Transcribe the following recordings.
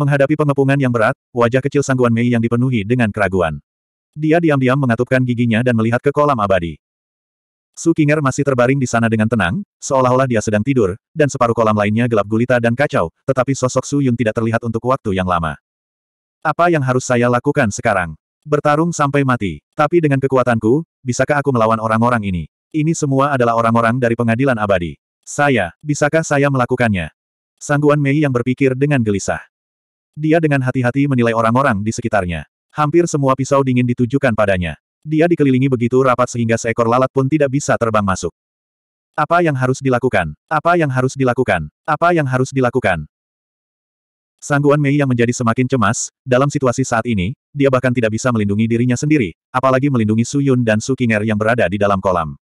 Menghadapi pengepungan yang berat, wajah kecil Sangguan Mei yang dipenuhi dengan keraguan. Dia diam-diam mengatupkan giginya dan melihat ke kolam abadi. Su Kinger masih terbaring di sana dengan tenang, seolah-olah dia sedang tidur, dan separuh kolam lainnya gelap gulita dan kacau, tetapi sosok Su Yun tidak terlihat untuk waktu yang lama. Apa yang harus saya lakukan sekarang? Bertarung sampai mati. Tapi dengan kekuatanku, bisakah aku melawan orang-orang ini? Ini semua adalah orang-orang dari pengadilan abadi. Saya, bisakah saya melakukannya? Sangguan Mei yang berpikir dengan gelisah. Dia dengan hati-hati menilai orang-orang di sekitarnya. Hampir semua pisau dingin ditujukan padanya. Dia dikelilingi begitu rapat sehingga seekor lalat pun tidak bisa terbang masuk. Apa yang harus dilakukan? Apa yang harus dilakukan? Apa yang harus dilakukan? Sangguan Mei yang menjadi semakin cemas, dalam situasi saat ini, dia bahkan tidak bisa melindungi dirinya sendiri, apalagi melindungi Su Yun dan Su Kinger yang berada di dalam kolam.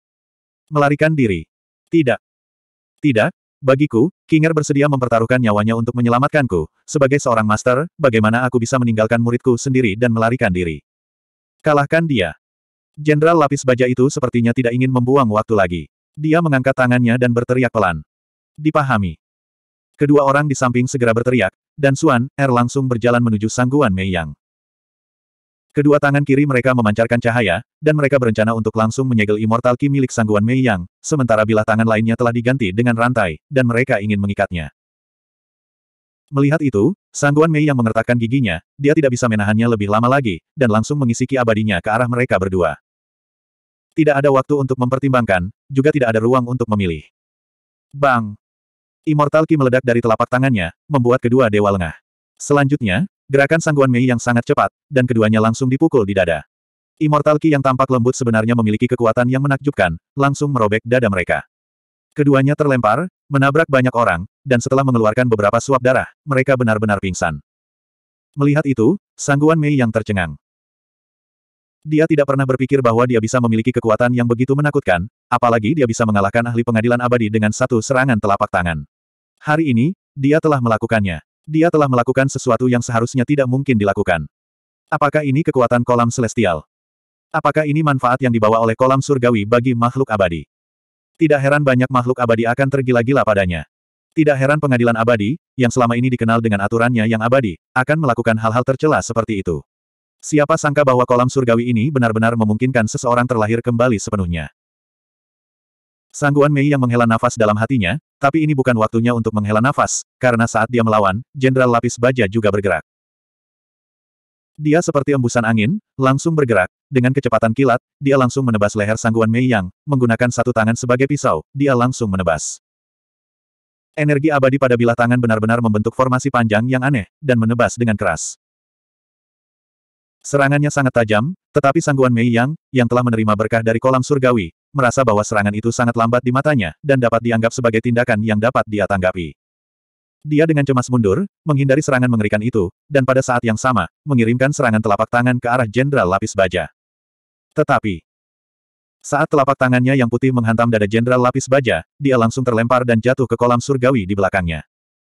Melarikan diri. Tidak. Tidak, Bagiku, Kinger bersedia mempertaruhkan nyawanya untuk menyelamatkanku. Sebagai seorang master, bagaimana aku bisa meninggalkan muridku sendiri dan melarikan diri? Kalahkan dia. Jenderal lapis baja itu sepertinya tidak ingin membuang waktu lagi. Dia mengangkat tangannya dan berteriak pelan. Dipahami. Kedua orang di samping segera berteriak, dan Suan Er langsung berjalan menuju sangguan Mei Yang. Kedua tangan kiri mereka memancarkan cahaya, dan mereka berencana untuk langsung menyegel Immortal Ki milik Sangguan Mei Yang, sementara bilah tangan lainnya telah diganti dengan rantai, dan mereka ingin mengikatnya. Melihat itu, Sangguan Mei yang mengertakkan giginya, dia tidak bisa menahannya lebih lama lagi, dan langsung mengisi ki abadinya ke arah mereka berdua. Tidak ada waktu untuk mempertimbangkan, juga tidak ada ruang untuk memilih. Bang! Immortal Ki meledak dari telapak tangannya, membuat kedua dewa lengah. Selanjutnya, Gerakan sangguan Mei yang sangat cepat, dan keduanya langsung dipukul di dada. Immortal Ki yang tampak lembut sebenarnya memiliki kekuatan yang menakjubkan, langsung merobek dada mereka. Keduanya terlempar, menabrak banyak orang, dan setelah mengeluarkan beberapa suap darah, mereka benar-benar pingsan. Melihat itu, sangguan Mei yang tercengang. Dia tidak pernah berpikir bahwa dia bisa memiliki kekuatan yang begitu menakutkan, apalagi dia bisa mengalahkan ahli pengadilan abadi dengan satu serangan telapak tangan. Hari ini, dia telah melakukannya. Dia telah melakukan sesuatu yang seharusnya tidak mungkin dilakukan. Apakah ini kekuatan kolam celestial? Apakah ini manfaat yang dibawa oleh kolam surgawi bagi makhluk abadi? Tidak heran banyak makhluk abadi akan tergila-gila padanya. Tidak heran pengadilan abadi, yang selama ini dikenal dengan aturannya yang abadi, akan melakukan hal-hal tercela seperti itu. Siapa sangka bahwa kolam surgawi ini benar-benar memungkinkan seseorang terlahir kembali sepenuhnya. Sangguan Mei yang menghela nafas dalam hatinya, tapi ini bukan waktunya untuk menghela nafas, karena saat dia melawan, Jenderal Lapis Baja juga bergerak. Dia seperti embusan angin, langsung bergerak, dengan kecepatan kilat, dia langsung menebas leher Sangguan Mei yang, menggunakan satu tangan sebagai pisau, dia langsung menebas. Energi abadi pada bilah tangan benar-benar membentuk formasi panjang yang aneh, dan menebas dengan keras. Serangannya sangat tajam, tetapi Sangguan Mei Yang, yang telah menerima berkah dari kolam surgawi, merasa bahwa serangan itu sangat lambat di matanya, dan dapat dianggap sebagai tindakan yang dapat dia tanggapi. Dia dengan cemas mundur, menghindari serangan mengerikan itu, dan pada saat yang sama, mengirimkan serangan telapak tangan ke arah Jenderal Lapis Baja. Tetapi, saat telapak tangannya yang putih menghantam dada Jenderal Lapis Baja, dia langsung terlempar dan jatuh ke kolam surgawi di belakangnya.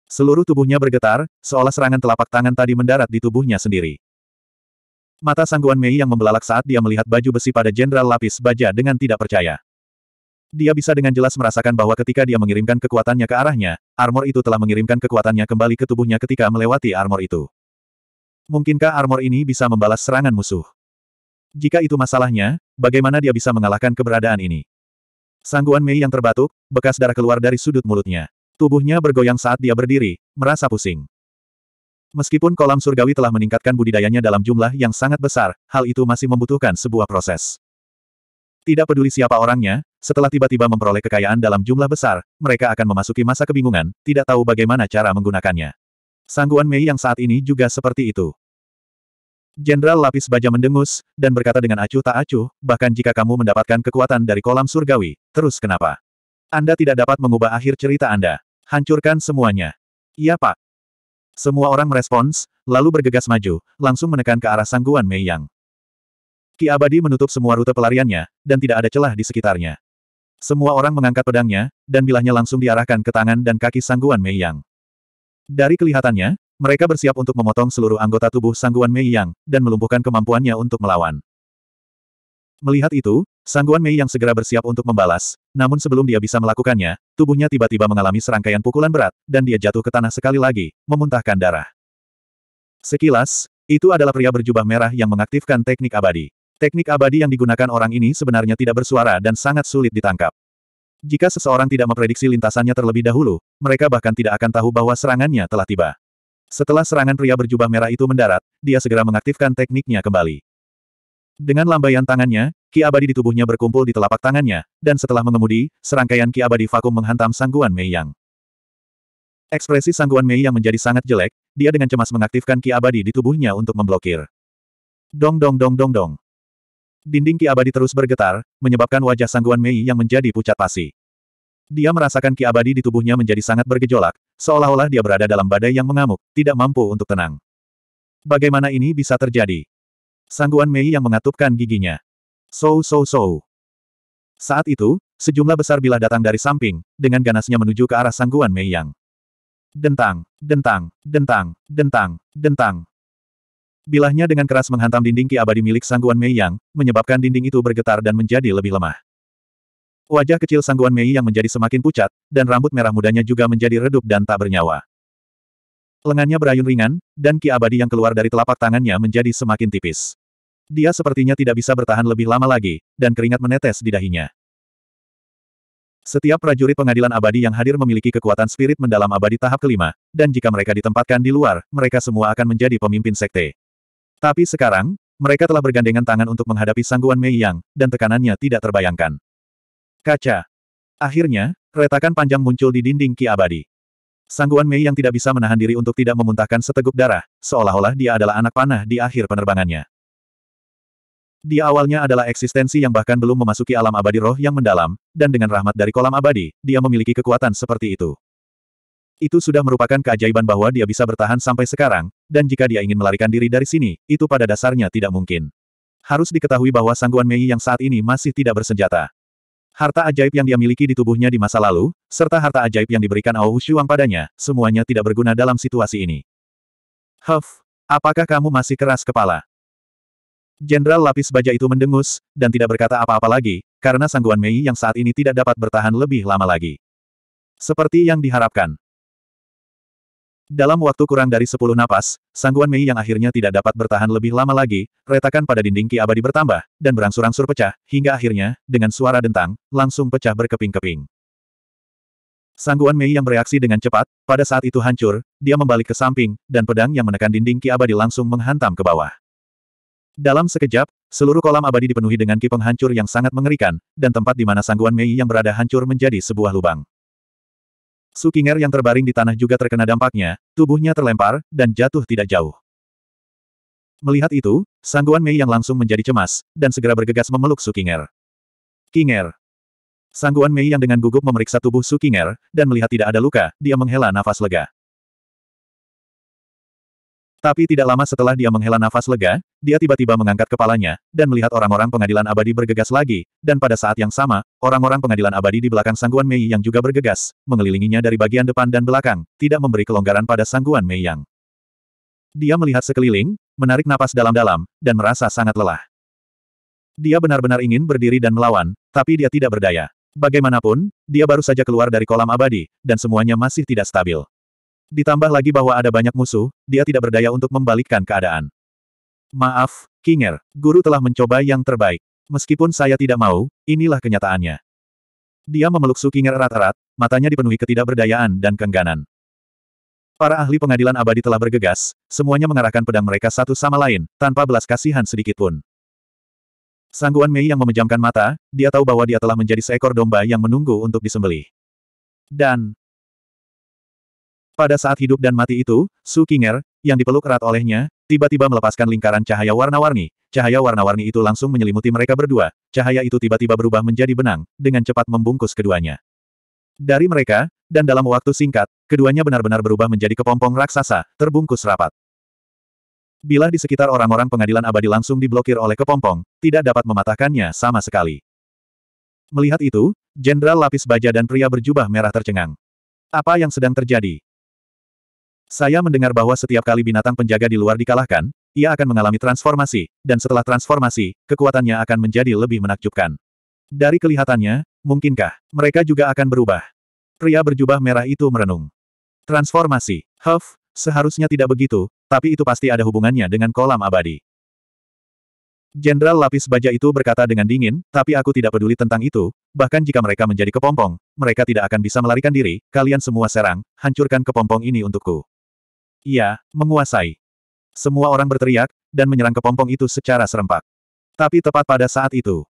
Seluruh tubuhnya bergetar, seolah serangan telapak tangan tadi mendarat di tubuhnya sendiri. Mata sangguan Mei yang membelalak saat dia melihat baju besi pada jenderal lapis baja dengan tidak percaya. Dia bisa dengan jelas merasakan bahwa ketika dia mengirimkan kekuatannya ke arahnya, armor itu telah mengirimkan kekuatannya kembali ke tubuhnya ketika melewati armor itu. Mungkinkah armor ini bisa membalas serangan musuh? Jika itu masalahnya, bagaimana dia bisa mengalahkan keberadaan ini? Sangguan Mei yang terbatuk, bekas darah keluar dari sudut mulutnya. Tubuhnya bergoyang saat dia berdiri, merasa pusing. Meskipun kolam surgawi telah meningkatkan budidayanya dalam jumlah yang sangat besar, hal itu masih membutuhkan sebuah proses. Tidak peduli siapa orangnya, setelah tiba-tiba memperoleh kekayaan dalam jumlah besar, mereka akan memasuki masa kebingungan, tidak tahu bagaimana cara menggunakannya. Sangguan Mei yang saat ini juga seperti itu. Jenderal lapis baja mendengus, dan berkata dengan acuh tak acuh, bahkan jika kamu mendapatkan kekuatan dari kolam surgawi, terus kenapa? Anda tidak dapat mengubah akhir cerita Anda. Hancurkan semuanya. Iya pak. Semua orang merespons, lalu bergegas maju, langsung menekan ke arah sangguan Mei Yang. Ki Abadi menutup semua rute pelariannya, dan tidak ada celah di sekitarnya. Semua orang mengangkat pedangnya, dan bilahnya langsung diarahkan ke tangan dan kaki sangguan Mei Yang. Dari kelihatannya, mereka bersiap untuk memotong seluruh anggota tubuh sangguan Mei Yang, dan melumpuhkan kemampuannya untuk melawan. Melihat itu, Sangguan Mei yang segera bersiap untuk membalas, namun sebelum dia bisa melakukannya, tubuhnya tiba-tiba mengalami serangkaian pukulan berat, dan dia jatuh ke tanah sekali lagi, memuntahkan darah. Sekilas, itu adalah pria berjubah merah yang mengaktifkan teknik abadi. Teknik abadi yang digunakan orang ini sebenarnya tidak bersuara dan sangat sulit ditangkap. Jika seseorang tidak memprediksi lintasannya terlebih dahulu, mereka bahkan tidak akan tahu bahwa serangannya telah tiba. Setelah serangan pria berjubah merah itu mendarat, dia segera mengaktifkan tekniknya kembali. Dengan lambaian tangannya, ki abadi di tubuhnya berkumpul di telapak tangannya, dan setelah mengemudi, serangkaian ki abadi vakum menghantam sangguan Mei Yang. Ekspresi sangguan Mei Yang menjadi sangat jelek, dia dengan cemas mengaktifkan ki abadi di tubuhnya untuk memblokir. Dong dong dong dong dong. Dinding ki abadi terus bergetar, menyebabkan wajah sangguan Mei Yang menjadi pucat pasi. Dia merasakan ki abadi di tubuhnya menjadi sangat bergejolak, seolah-olah dia berada dalam badai yang mengamuk, tidak mampu untuk tenang. Bagaimana ini bisa terjadi? Sangguan Mei yang mengatupkan giginya. So so so. Saat itu, sejumlah besar bilah datang dari samping, dengan ganasnya menuju ke arah sangguan Mei Yang. Dentang, dentang, dentang, dentang, dentang. Bilahnya dengan keras menghantam dinding ki abadi milik sangguan Mei Yang, menyebabkan dinding itu bergetar dan menjadi lebih lemah. Wajah kecil sangguan Mei yang menjadi semakin pucat, dan rambut merah mudanya juga menjadi redup dan tak bernyawa. Lengannya berayun ringan, dan ki abadi yang keluar dari telapak tangannya menjadi semakin tipis. Dia sepertinya tidak bisa bertahan lebih lama lagi, dan keringat menetes di dahinya. Setiap prajurit pengadilan abadi yang hadir memiliki kekuatan spirit mendalam abadi tahap kelima, dan jika mereka ditempatkan di luar, mereka semua akan menjadi pemimpin sekte. Tapi sekarang, mereka telah bergandengan tangan untuk menghadapi sangguan Mei Yang, dan tekanannya tidak terbayangkan. Kaca. Akhirnya, retakan panjang muncul di dinding Ki Abadi. Sangguan Mei yang tidak bisa menahan diri untuk tidak memuntahkan seteguk darah, seolah-olah dia adalah anak panah di akhir penerbangannya. Dia awalnya adalah eksistensi yang bahkan belum memasuki alam abadi roh yang mendalam, dan dengan rahmat dari kolam abadi, dia memiliki kekuatan seperti itu. Itu sudah merupakan keajaiban bahwa dia bisa bertahan sampai sekarang, dan jika dia ingin melarikan diri dari sini, itu pada dasarnya tidak mungkin. Harus diketahui bahwa Sangguan Mei yang saat ini masih tidak bersenjata. Harta ajaib yang dia miliki di tubuhnya di masa lalu, serta harta ajaib yang diberikan Ao Shuang padanya, semuanya tidak berguna dalam situasi ini. Huff, apakah kamu masih keras kepala? Jenderal lapis baja itu mendengus, dan tidak berkata apa-apa lagi, karena sangguan Mei yang saat ini tidak dapat bertahan lebih lama lagi. Seperti yang diharapkan, dalam waktu kurang dari sepuluh napas, sangguan Mei yang akhirnya tidak dapat bertahan lebih lama lagi, retakan pada dinding ki abadi bertambah, dan berangsur-angsur pecah, hingga akhirnya, dengan suara dentang, langsung pecah berkeping-keping. Sangguan Mei yang bereaksi dengan cepat, pada saat itu hancur, dia membalik ke samping, dan pedang yang menekan dinding ki abadi langsung menghantam ke bawah. Dalam sekejap, seluruh kolam abadi dipenuhi dengan ki penghancur yang sangat mengerikan, dan tempat di mana sangguan Mei yang berada hancur menjadi sebuah lubang. Sukinger yang terbaring di tanah juga terkena dampaknya, tubuhnya terlempar, dan jatuh tidak jauh. Melihat itu, Sangguan Mei yang langsung menjadi cemas, dan segera bergegas memeluk Sukinger. Kinger. Sangguan Mei yang dengan gugup memeriksa tubuh Sukinger, dan melihat tidak ada luka, dia menghela nafas lega. Tapi tidak lama setelah dia menghela nafas lega, dia tiba-tiba mengangkat kepalanya, dan melihat orang-orang pengadilan abadi bergegas lagi, dan pada saat yang sama, orang-orang pengadilan abadi di belakang sangguan Mei Yang juga bergegas, mengelilinginya dari bagian depan dan belakang, tidak memberi kelonggaran pada sangguan Mei Yang. Dia melihat sekeliling, menarik napas dalam-dalam, dan merasa sangat lelah. Dia benar-benar ingin berdiri dan melawan, tapi dia tidak berdaya. Bagaimanapun, dia baru saja keluar dari kolam abadi, dan semuanya masih tidak stabil. Ditambah lagi bahwa ada banyak musuh, dia tidak berdaya untuk membalikkan keadaan. Maaf, Kinger, guru telah mencoba yang terbaik. Meskipun saya tidak mau, inilah kenyataannya. Dia memeluk Su Kinger erat-erat, matanya dipenuhi ketidakberdayaan dan kengganan. Para ahli pengadilan abadi telah bergegas, semuanya mengarahkan pedang mereka satu sama lain, tanpa belas kasihan sedikitpun. Sangguan Mei yang memejamkan mata, dia tahu bahwa dia telah menjadi seekor domba yang menunggu untuk disembelih. Dan, pada saat hidup dan mati itu, Su Qinger, yang dipeluk erat olehnya, tiba-tiba melepaskan lingkaran cahaya warna-warni. Cahaya warna-warni itu langsung menyelimuti mereka berdua. Cahaya itu tiba-tiba berubah menjadi benang, dengan cepat membungkus keduanya. Dari mereka, dan dalam waktu singkat, keduanya benar-benar berubah menjadi kepompong raksasa, terbungkus rapat. Bila di sekitar orang-orang pengadilan abadi langsung diblokir oleh kepompong, tidak dapat mematahkannya sama sekali. Melihat itu, jenderal lapis baja dan pria berjubah merah tercengang. Apa yang sedang terjadi? Saya mendengar bahwa setiap kali binatang penjaga di luar dikalahkan, ia akan mengalami transformasi, dan setelah transformasi, kekuatannya akan menjadi lebih menakjubkan. Dari kelihatannya, mungkinkah mereka juga akan berubah? Pria berjubah merah itu merenung. Transformasi, Huff, seharusnya tidak begitu, tapi itu pasti ada hubungannya dengan kolam abadi. Jenderal lapis baja itu berkata dengan dingin, tapi aku tidak peduli tentang itu, bahkan jika mereka menjadi kepompong, mereka tidak akan bisa melarikan diri, kalian semua serang, hancurkan kepompong ini untukku. Ia, menguasai. Semua orang berteriak, dan menyerang kepompong itu secara serempak. Tapi tepat pada saat itu,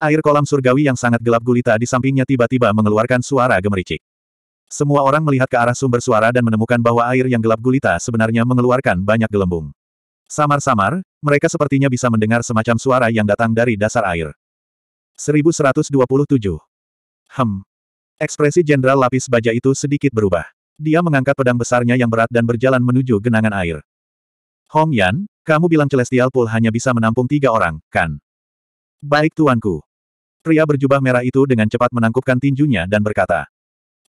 air kolam surgawi yang sangat gelap gulita di sampingnya tiba-tiba mengeluarkan suara gemericik. Semua orang melihat ke arah sumber suara dan menemukan bahwa air yang gelap gulita sebenarnya mengeluarkan banyak gelembung. Samar-samar, mereka sepertinya bisa mendengar semacam suara yang datang dari dasar air. 1127. Hem. Ekspresi Jenderal Lapis Baja itu sedikit berubah. Dia mengangkat pedang besarnya yang berat dan berjalan menuju genangan air. Hong Yan, kamu bilang Celestial Pool hanya bisa menampung tiga orang, kan? Baik tuanku. Pria berjubah merah itu dengan cepat menangkupkan tinjunya dan berkata.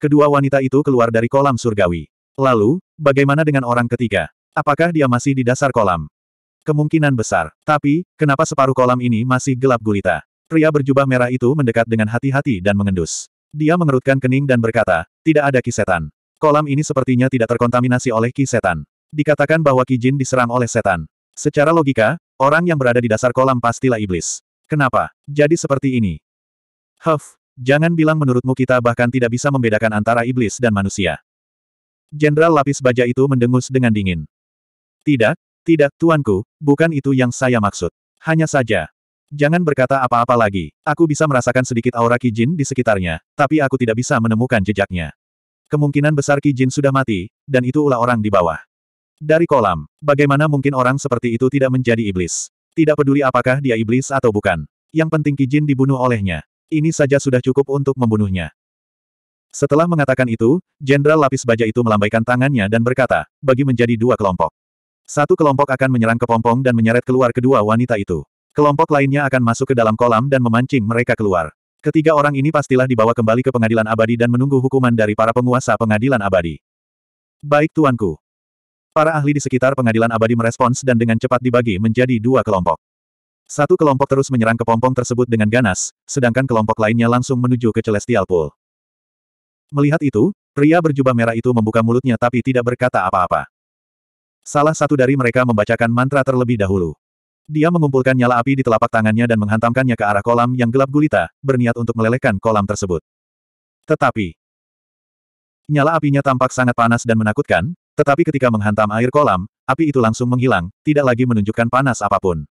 Kedua wanita itu keluar dari kolam surgawi. Lalu, bagaimana dengan orang ketiga? Apakah dia masih di dasar kolam? Kemungkinan besar. Tapi, kenapa separuh kolam ini masih gelap gulita? Pria berjubah merah itu mendekat dengan hati-hati dan mengendus. Dia mengerutkan kening dan berkata, tidak ada kisetan. Kolam ini sepertinya tidak terkontaminasi oleh Ki Setan. Dikatakan bahwa Ki Jin diserang oleh Setan. Secara logika, orang yang berada di dasar kolam pastilah iblis. Kenapa? Jadi seperti ini. Huff, jangan bilang menurutmu kita bahkan tidak bisa membedakan antara iblis dan manusia. Jenderal lapis baja itu mendengus dengan dingin. Tidak, tidak, tuanku, bukan itu yang saya maksud. Hanya saja. Jangan berkata apa-apa lagi. Aku bisa merasakan sedikit aura kijin di sekitarnya, tapi aku tidak bisa menemukan jejaknya. Kemungkinan besar Ki Jin sudah mati, dan itu ulah orang di bawah. Dari kolam, bagaimana mungkin orang seperti itu tidak menjadi iblis? Tidak peduli apakah dia iblis atau bukan. Yang penting Ki Jin dibunuh olehnya. Ini saja sudah cukup untuk membunuhnya. Setelah mengatakan itu, Jenderal Lapis Baja itu melambaikan tangannya dan berkata, bagi menjadi dua kelompok. Satu kelompok akan menyerang kepompong dan menyeret keluar kedua wanita itu. Kelompok lainnya akan masuk ke dalam kolam dan memancing mereka keluar. Ketiga orang ini pastilah dibawa kembali ke pengadilan abadi dan menunggu hukuman dari para penguasa pengadilan abadi. Baik tuanku. Para ahli di sekitar pengadilan abadi merespons dan dengan cepat dibagi menjadi dua kelompok. Satu kelompok terus menyerang kepompong tersebut dengan ganas, sedangkan kelompok lainnya langsung menuju ke Celestial Pool. Melihat itu, pria berjubah merah itu membuka mulutnya tapi tidak berkata apa-apa. Salah satu dari mereka membacakan mantra terlebih dahulu. Dia mengumpulkan nyala api di telapak tangannya dan menghantamkannya ke arah kolam yang gelap gulita, berniat untuk melelehkan kolam tersebut. Tetapi, nyala apinya tampak sangat panas dan menakutkan, tetapi ketika menghantam air kolam, api itu langsung menghilang, tidak lagi menunjukkan panas apapun.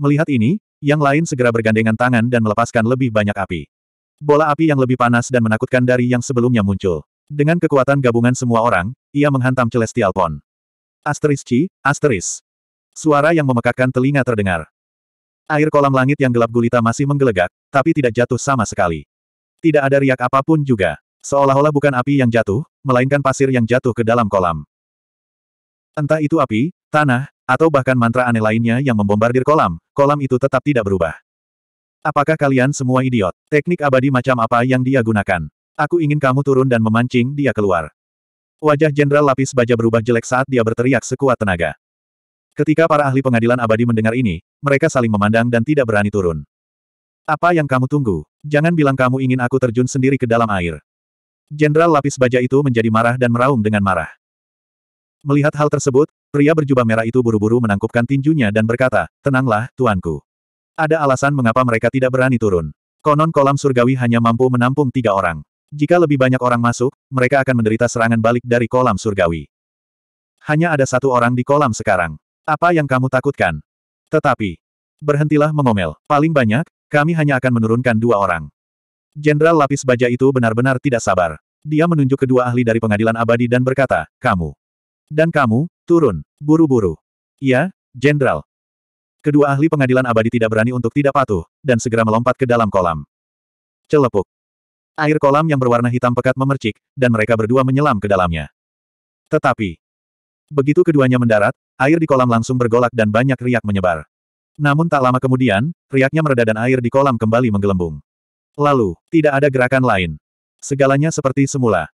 Melihat ini, yang lain segera bergandengan tangan dan melepaskan lebih banyak api. Bola api yang lebih panas dan menakutkan dari yang sebelumnya muncul. Dengan kekuatan gabungan semua orang, ia menghantam Celestial Pond. Asteris Chi, asteris. Suara yang memekakkan telinga terdengar. Air kolam langit yang gelap gulita masih menggelegak, tapi tidak jatuh sama sekali. Tidak ada riak apapun juga. Seolah-olah bukan api yang jatuh, melainkan pasir yang jatuh ke dalam kolam. Entah itu api, tanah, atau bahkan mantra aneh lainnya yang membombardir kolam, kolam itu tetap tidak berubah. Apakah kalian semua idiot? Teknik abadi macam apa yang dia gunakan? Aku ingin kamu turun dan memancing dia keluar. Wajah Jenderal Lapis Baja berubah jelek saat dia berteriak sekuat tenaga. Ketika para ahli pengadilan abadi mendengar ini, mereka saling memandang dan tidak berani turun. Apa yang kamu tunggu? Jangan bilang kamu ingin aku terjun sendiri ke dalam air. Jenderal lapis baja itu menjadi marah dan meraung dengan marah. Melihat hal tersebut, pria berjubah merah itu buru-buru menangkupkan tinjunya dan berkata, Tenanglah, tuanku. Ada alasan mengapa mereka tidak berani turun. Konon kolam surgawi hanya mampu menampung tiga orang. Jika lebih banyak orang masuk, mereka akan menderita serangan balik dari kolam surgawi. Hanya ada satu orang di kolam sekarang. Apa yang kamu takutkan? Tetapi, berhentilah mengomel. Paling banyak, kami hanya akan menurunkan dua orang. Jenderal lapis baja itu benar-benar tidak sabar. Dia menunjuk kedua ahli dari pengadilan abadi dan berkata, kamu. Dan kamu, turun, buru-buru. Ya, Jenderal. Kedua ahli pengadilan abadi tidak berani untuk tidak patuh, dan segera melompat ke dalam kolam. Celepuk. Air kolam yang berwarna hitam pekat memercik, dan mereka berdua menyelam ke dalamnya. Tetapi, Begitu keduanya mendarat, air di kolam langsung bergolak dan banyak riak menyebar. Namun tak lama kemudian, riaknya mereda dan air di kolam kembali menggelembung. Lalu, tidak ada gerakan lain. Segalanya seperti semula.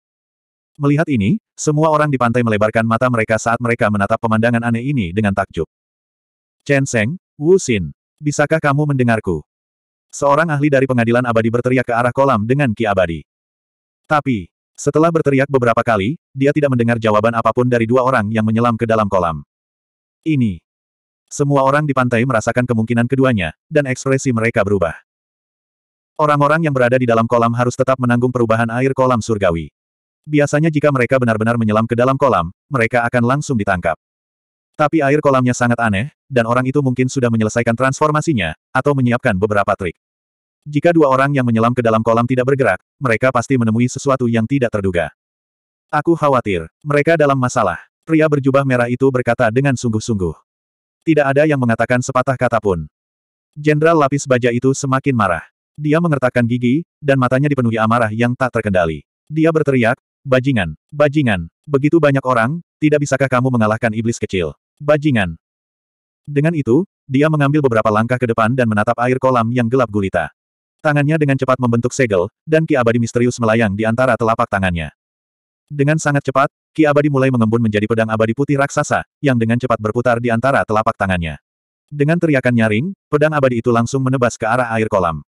Melihat ini, semua orang di pantai melebarkan mata mereka saat mereka menatap pemandangan aneh ini dengan takjub. Chen Seng, Wu Xin, bisakah kamu mendengarku? Seorang ahli dari pengadilan abadi berteriak ke arah kolam dengan ki abadi. Tapi, setelah berteriak beberapa kali, dia tidak mendengar jawaban apapun dari dua orang yang menyelam ke dalam kolam. Ini. Semua orang di pantai merasakan kemungkinan keduanya, dan ekspresi mereka berubah. Orang-orang yang berada di dalam kolam harus tetap menanggung perubahan air kolam surgawi. Biasanya jika mereka benar-benar menyelam ke dalam kolam, mereka akan langsung ditangkap. Tapi air kolamnya sangat aneh, dan orang itu mungkin sudah menyelesaikan transformasinya, atau menyiapkan beberapa trik. Jika dua orang yang menyelam ke dalam kolam tidak bergerak, mereka pasti menemui sesuatu yang tidak terduga. Aku khawatir, mereka dalam masalah. Pria berjubah merah itu berkata dengan sungguh-sungguh. Tidak ada yang mengatakan sepatah kata pun. Jenderal lapis baja itu semakin marah. Dia mengertakkan gigi, dan matanya dipenuhi amarah yang tak terkendali. Dia berteriak, Bajingan, bajingan, begitu banyak orang, tidak bisakah kamu mengalahkan iblis kecil? Bajingan. Dengan itu, dia mengambil beberapa langkah ke depan dan menatap air kolam yang gelap gulita. Tangannya dengan cepat membentuk segel, dan ki abadi misterius melayang di antara telapak tangannya. Dengan sangat cepat, ki abadi mulai mengembun menjadi pedang abadi putih raksasa, yang dengan cepat berputar di antara telapak tangannya. Dengan teriakan nyaring, pedang abadi itu langsung menebas ke arah air kolam.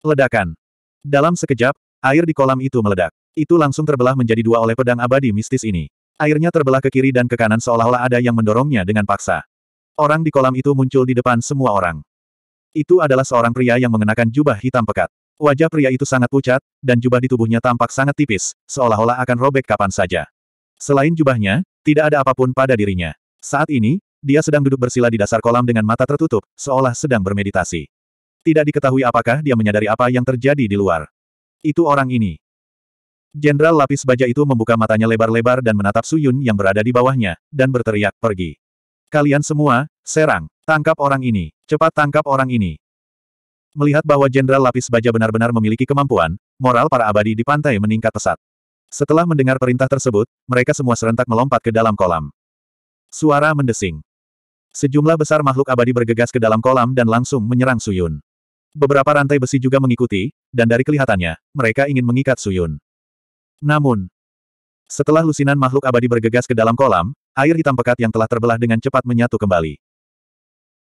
Ledakan. Dalam sekejap, air di kolam itu meledak. Itu langsung terbelah menjadi dua oleh pedang abadi mistis ini. Airnya terbelah ke kiri dan ke kanan seolah-olah ada yang mendorongnya dengan paksa. Orang di kolam itu muncul di depan semua orang. Itu adalah seorang pria yang mengenakan jubah hitam pekat. Wajah pria itu sangat pucat, dan jubah di tubuhnya tampak sangat tipis, seolah-olah akan robek kapan saja. Selain jubahnya, tidak ada apapun pada dirinya. Saat ini, dia sedang duduk bersila di dasar kolam dengan mata tertutup, seolah sedang bermeditasi. Tidak diketahui apakah dia menyadari apa yang terjadi di luar. Itu orang ini. Jenderal lapis baja itu membuka matanya lebar-lebar dan menatap Suyun yang berada di bawahnya, dan berteriak, pergi. Kalian semua, serang, tangkap orang ini. Cepat tangkap orang ini. Melihat bahwa Jenderal Lapis Baja benar-benar memiliki kemampuan, moral para abadi di pantai meningkat pesat. Setelah mendengar perintah tersebut, mereka semua serentak melompat ke dalam kolam. Suara mendesing. Sejumlah besar makhluk abadi bergegas ke dalam kolam dan langsung menyerang Suyun. Beberapa rantai besi juga mengikuti, dan dari kelihatannya, mereka ingin mengikat Suyun. Namun, setelah lusinan makhluk abadi bergegas ke dalam kolam, air hitam pekat yang telah terbelah dengan cepat menyatu kembali.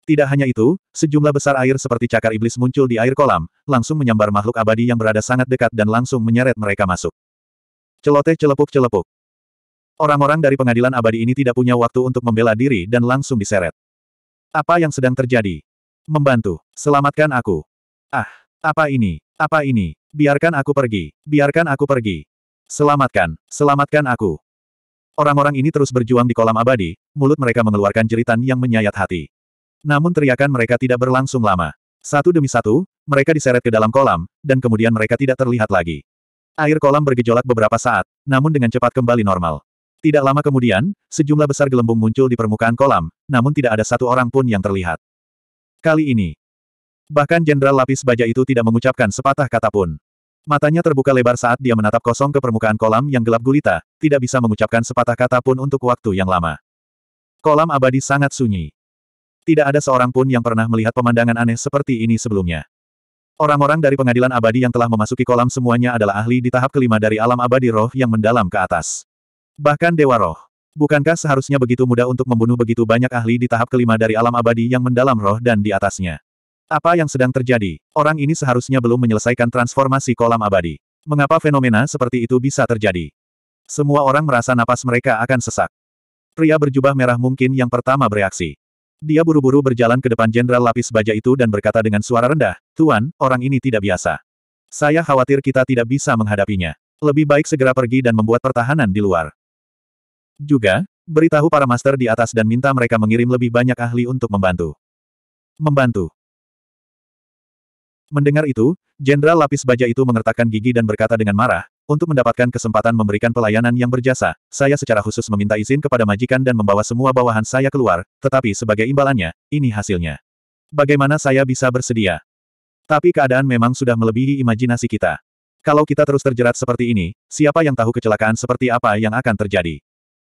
Tidak hanya itu, sejumlah besar air seperti cakar iblis muncul di air kolam, langsung menyambar makhluk abadi yang berada sangat dekat dan langsung menyeret mereka masuk. Celoteh celepuk-celepuk. Orang-orang dari pengadilan abadi ini tidak punya waktu untuk membela diri dan langsung diseret. Apa yang sedang terjadi? Membantu. Selamatkan aku. Ah, apa ini? Apa ini? Biarkan aku pergi. Biarkan aku pergi. Selamatkan. Selamatkan aku. Orang-orang ini terus berjuang di kolam abadi, mulut mereka mengeluarkan jeritan yang menyayat hati. Namun teriakan mereka tidak berlangsung lama. Satu demi satu, mereka diseret ke dalam kolam, dan kemudian mereka tidak terlihat lagi. Air kolam bergejolak beberapa saat, namun dengan cepat kembali normal. Tidak lama kemudian, sejumlah besar gelembung muncul di permukaan kolam, namun tidak ada satu orang pun yang terlihat. Kali ini. Bahkan Jenderal Lapis Baja itu tidak mengucapkan sepatah kata pun. Matanya terbuka lebar saat dia menatap kosong ke permukaan kolam yang gelap gulita, tidak bisa mengucapkan sepatah kata pun untuk waktu yang lama. Kolam abadi sangat sunyi. Tidak ada seorang pun yang pernah melihat pemandangan aneh seperti ini sebelumnya. Orang-orang dari pengadilan abadi yang telah memasuki kolam semuanya adalah ahli di tahap kelima dari alam abadi roh yang mendalam ke atas. Bahkan Dewa Roh. Bukankah seharusnya begitu mudah untuk membunuh begitu banyak ahli di tahap kelima dari alam abadi yang mendalam roh dan di atasnya? Apa yang sedang terjadi? Orang ini seharusnya belum menyelesaikan transformasi kolam abadi. Mengapa fenomena seperti itu bisa terjadi? Semua orang merasa napas mereka akan sesak. Pria berjubah merah mungkin yang pertama bereaksi. Dia buru-buru berjalan ke depan Jenderal Lapis Baja itu dan berkata dengan suara rendah, Tuan, orang ini tidak biasa. Saya khawatir kita tidak bisa menghadapinya. Lebih baik segera pergi dan membuat pertahanan di luar. Juga, beritahu para master di atas dan minta mereka mengirim lebih banyak ahli untuk membantu. Membantu. Mendengar itu, Jenderal Lapis Baja itu mengertakkan gigi dan berkata dengan marah, untuk mendapatkan kesempatan memberikan pelayanan yang berjasa, saya secara khusus meminta izin kepada majikan dan membawa semua bawahan saya keluar, tetapi sebagai imbalannya, ini hasilnya. Bagaimana saya bisa bersedia? Tapi keadaan memang sudah melebihi imajinasi kita. Kalau kita terus terjerat seperti ini, siapa yang tahu kecelakaan seperti apa yang akan terjadi?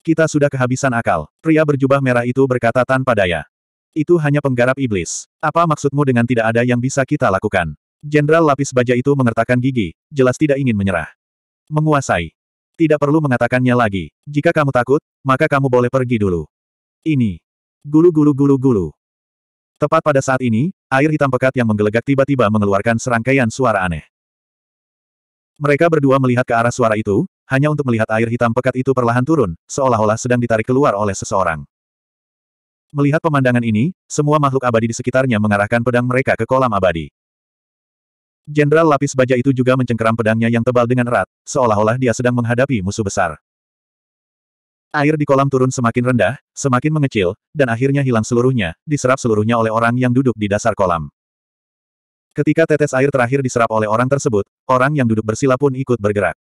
Kita sudah kehabisan akal. Pria berjubah merah itu berkata tanpa daya. Itu hanya penggarap iblis. Apa maksudmu dengan tidak ada yang bisa kita lakukan? Jenderal lapis baja itu mengertakkan gigi, jelas tidak ingin menyerah. Menguasai. Tidak perlu mengatakannya lagi. Jika kamu takut, maka kamu boleh pergi dulu. Ini. Gulu-gulu-gulu-gulu. Tepat pada saat ini, air hitam pekat yang menggelegak tiba-tiba mengeluarkan serangkaian suara aneh. Mereka berdua melihat ke arah suara itu, hanya untuk melihat air hitam pekat itu perlahan turun, seolah-olah sedang ditarik keluar oleh seseorang. Melihat pemandangan ini, semua makhluk abadi di sekitarnya mengarahkan pedang mereka ke kolam abadi. Jenderal lapis baja itu juga mencengkeram pedangnya yang tebal dengan erat, seolah-olah dia sedang menghadapi musuh besar. Air di kolam turun semakin rendah, semakin mengecil, dan akhirnya hilang seluruhnya, diserap seluruhnya oleh orang yang duduk di dasar kolam. Ketika tetes air terakhir diserap oleh orang tersebut, orang yang duduk bersila pun ikut bergerak.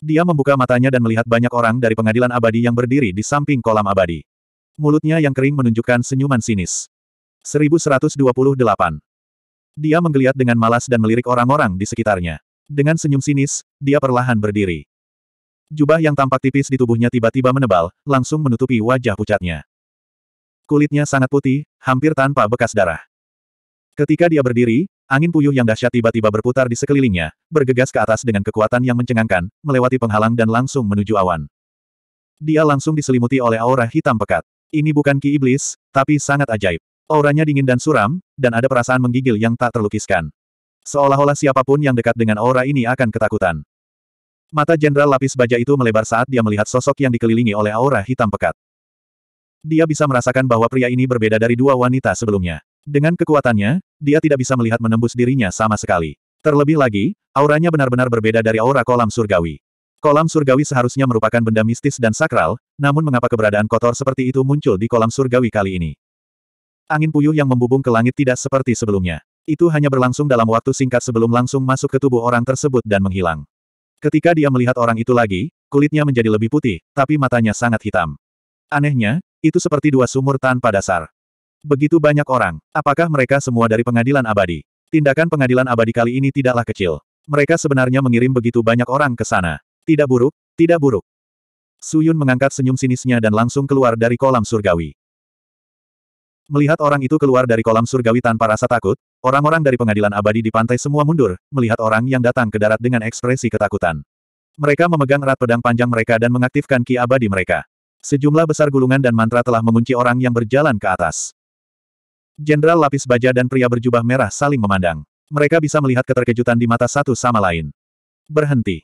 Dia membuka matanya dan melihat banyak orang dari pengadilan abadi yang berdiri di samping kolam abadi. Mulutnya yang kering menunjukkan senyuman sinis. 1128 dia menggeliat dengan malas dan melirik orang-orang di sekitarnya. Dengan senyum sinis, dia perlahan berdiri. Jubah yang tampak tipis di tubuhnya tiba-tiba menebal, langsung menutupi wajah pucatnya. Kulitnya sangat putih, hampir tanpa bekas darah. Ketika dia berdiri, angin puyuh yang dahsyat tiba-tiba berputar di sekelilingnya, bergegas ke atas dengan kekuatan yang mencengangkan, melewati penghalang dan langsung menuju awan. Dia langsung diselimuti oleh aura hitam pekat. Ini bukan ki iblis, tapi sangat ajaib. Auranya dingin dan suram, dan ada perasaan menggigil yang tak terlukiskan. Seolah-olah siapapun yang dekat dengan aura ini akan ketakutan. Mata jenderal lapis baja itu melebar saat dia melihat sosok yang dikelilingi oleh aura hitam pekat. Dia bisa merasakan bahwa pria ini berbeda dari dua wanita sebelumnya. Dengan kekuatannya, dia tidak bisa melihat menembus dirinya sama sekali. Terlebih lagi, auranya benar-benar berbeda dari aura kolam surgawi. Kolam surgawi seharusnya merupakan benda mistis dan sakral, namun mengapa keberadaan kotor seperti itu muncul di kolam surgawi kali ini? Angin puyuh yang membubung ke langit tidak seperti sebelumnya. Itu hanya berlangsung dalam waktu singkat sebelum langsung masuk ke tubuh orang tersebut dan menghilang. Ketika dia melihat orang itu lagi, kulitnya menjadi lebih putih, tapi matanya sangat hitam. Anehnya, itu seperti dua sumur tanpa dasar. Begitu banyak orang, apakah mereka semua dari pengadilan abadi? Tindakan pengadilan abadi kali ini tidaklah kecil. Mereka sebenarnya mengirim begitu banyak orang ke sana. Tidak buruk, tidak buruk. Suyun mengangkat senyum sinisnya dan langsung keluar dari kolam surgawi. Melihat orang itu keluar dari kolam surgawi tanpa rasa takut, orang-orang dari pengadilan abadi di pantai semua mundur, melihat orang yang datang ke darat dengan ekspresi ketakutan. Mereka memegang erat pedang panjang mereka dan mengaktifkan ki abadi mereka. Sejumlah besar gulungan dan mantra telah mengunci orang yang berjalan ke atas. Jenderal lapis baja dan pria berjubah merah saling memandang. Mereka bisa melihat keterkejutan di mata satu sama lain. Berhenti.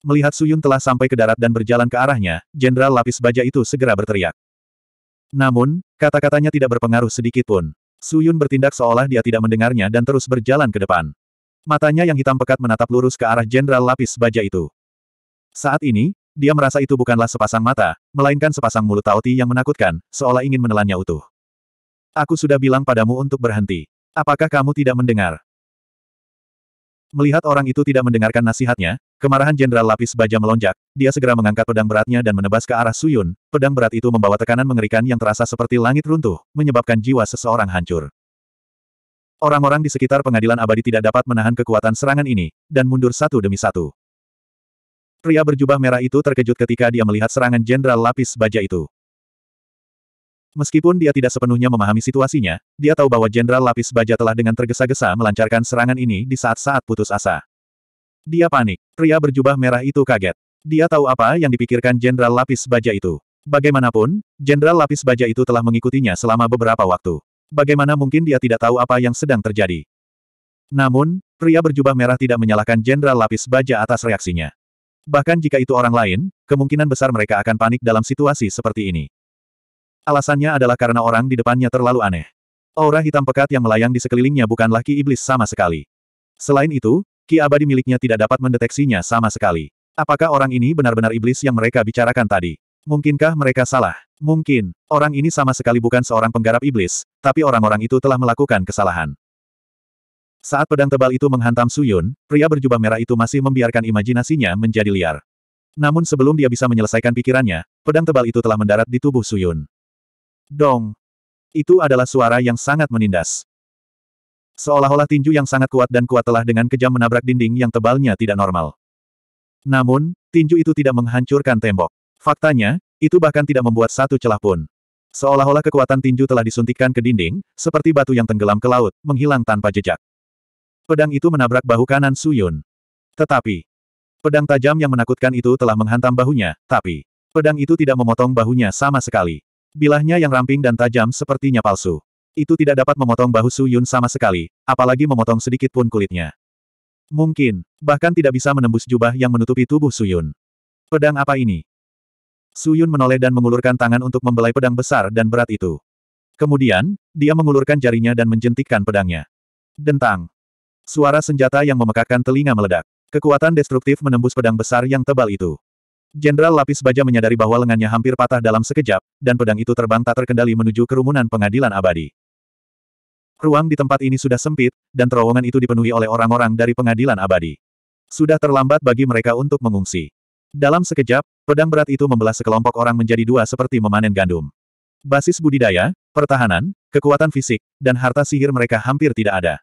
Melihat Suyun telah sampai ke darat dan berjalan ke arahnya, jenderal lapis baja itu segera berteriak. Namun, kata-katanya tidak berpengaruh sedikit pun. Suyun bertindak seolah dia tidak mendengarnya dan terus berjalan ke depan. Matanya yang hitam pekat menatap lurus ke arah jenderal lapis baja itu. Saat ini, dia merasa itu bukanlah sepasang mata, melainkan sepasang mulut Taoti yang menakutkan, seolah ingin menelannya utuh. Aku sudah bilang padamu untuk berhenti. Apakah kamu tidak mendengar? Melihat orang itu tidak mendengarkan nasihatnya, Kemarahan Jenderal Lapis Baja melonjak, dia segera mengangkat pedang beratnya dan menebas ke arah Suyun, pedang berat itu membawa tekanan mengerikan yang terasa seperti langit runtuh, menyebabkan jiwa seseorang hancur. Orang-orang di sekitar pengadilan abadi tidak dapat menahan kekuatan serangan ini, dan mundur satu demi satu. Pria berjubah merah itu terkejut ketika dia melihat serangan Jenderal Lapis Baja itu. Meskipun dia tidak sepenuhnya memahami situasinya, dia tahu bahwa Jenderal Lapis Baja telah dengan tergesa-gesa melancarkan serangan ini di saat-saat putus asa. Dia panik. Pria berjubah merah itu kaget. Dia tahu apa yang dipikirkan Jenderal Lapis Baja itu. Bagaimanapun, Jenderal Lapis Baja itu telah mengikutinya selama beberapa waktu. Bagaimana mungkin dia tidak tahu apa yang sedang terjadi? Namun, pria berjubah merah tidak menyalahkan Jenderal Lapis Baja atas reaksinya. Bahkan jika itu orang lain, kemungkinan besar mereka akan panik dalam situasi seperti ini. Alasannya adalah karena orang di depannya terlalu aneh. Aura hitam pekat yang melayang di sekelilingnya bukanlah ki iblis sama sekali. Selain itu, Ki abadi miliknya tidak dapat mendeteksinya sama sekali. Apakah orang ini benar-benar iblis yang mereka bicarakan tadi? Mungkinkah mereka salah? Mungkin, orang ini sama sekali bukan seorang penggarap iblis, tapi orang-orang itu telah melakukan kesalahan. Saat pedang tebal itu menghantam Suyun, pria berjubah merah itu masih membiarkan imajinasinya menjadi liar. Namun sebelum dia bisa menyelesaikan pikirannya, pedang tebal itu telah mendarat di tubuh Suyun. Dong! Itu adalah suara yang sangat menindas. Seolah-olah tinju yang sangat kuat dan kuat telah dengan kejam menabrak dinding yang tebalnya tidak normal. Namun, tinju itu tidak menghancurkan tembok. Faktanya, itu bahkan tidak membuat satu celah pun. Seolah-olah kekuatan tinju telah disuntikkan ke dinding, seperti batu yang tenggelam ke laut, menghilang tanpa jejak. Pedang itu menabrak bahu kanan Suyun. Tetapi, pedang tajam yang menakutkan itu telah menghantam bahunya, tapi pedang itu tidak memotong bahunya sama sekali. Bilahnya yang ramping dan tajam sepertinya palsu. Itu tidak dapat memotong bahu Su Yun sama sekali, apalagi memotong sedikit pun kulitnya. Mungkin, bahkan tidak bisa menembus jubah yang menutupi tubuh Su Yun. Pedang apa ini? Su Yun menoleh dan mengulurkan tangan untuk membelai pedang besar dan berat itu. Kemudian, dia mengulurkan jarinya dan menjentikkan pedangnya. Dentang. Suara senjata yang memekakkan telinga meledak. Kekuatan destruktif menembus pedang besar yang tebal itu. Jenderal lapis baja menyadari bahwa lengannya hampir patah dalam sekejap, dan pedang itu terbang tak terkendali menuju kerumunan pengadilan abadi. Ruang di tempat ini sudah sempit, dan terowongan itu dipenuhi oleh orang-orang dari pengadilan abadi. Sudah terlambat bagi mereka untuk mengungsi. Dalam sekejap, pedang berat itu membelah sekelompok orang menjadi dua seperti memanen gandum. Basis budidaya, pertahanan, kekuatan fisik, dan harta sihir mereka hampir tidak ada.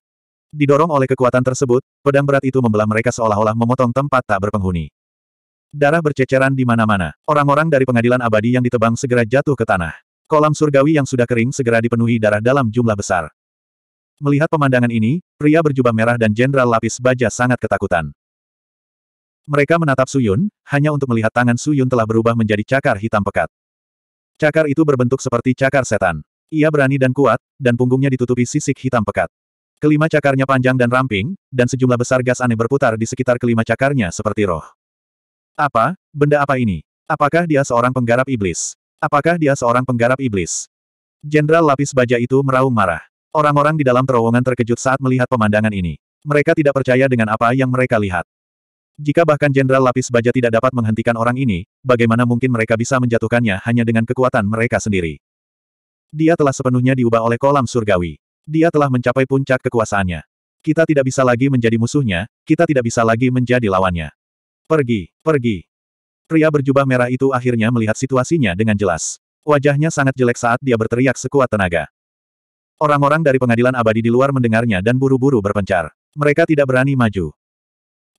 Didorong oleh kekuatan tersebut, pedang berat itu membelah mereka seolah-olah memotong tempat tak berpenghuni. Darah berceceran di mana-mana. Orang-orang dari pengadilan abadi yang ditebang segera jatuh ke tanah. Kolam surgawi yang sudah kering segera dipenuhi darah dalam jumlah besar. Melihat pemandangan ini, pria berjubah merah dan jenderal lapis baja sangat ketakutan. Mereka menatap Suyun, hanya untuk melihat tangan Suyun telah berubah menjadi cakar hitam pekat. Cakar itu berbentuk seperti cakar setan. Ia berani dan kuat, dan punggungnya ditutupi sisik hitam pekat. Kelima cakarnya panjang dan ramping, dan sejumlah besar gas aneh berputar di sekitar kelima cakarnya seperti roh. Apa? Benda apa ini? Apakah dia seorang penggarap iblis? Apakah dia seorang penggarap iblis? Jenderal lapis baja itu meraung marah. Orang-orang di dalam terowongan terkejut saat melihat pemandangan ini. Mereka tidak percaya dengan apa yang mereka lihat. Jika bahkan Jenderal Lapis Baja tidak dapat menghentikan orang ini, bagaimana mungkin mereka bisa menjatuhkannya hanya dengan kekuatan mereka sendiri? Dia telah sepenuhnya diubah oleh kolam surgawi. Dia telah mencapai puncak kekuasaannya. Kita tidak bisa lagi menjadi musuhnya, kita tidak bisa lagi menjadi lawannya. Pergi, pergi. Pria berjubah merah itu akhirnya melihat situasinya dengan jelas. Wajahnya sangat jelek saat dia berteriak sekuat tenaga. Orang-orang dari pengadilan abadi di luar mendengarnya dan buru-buru berpencar. Mereka tidak berani maju.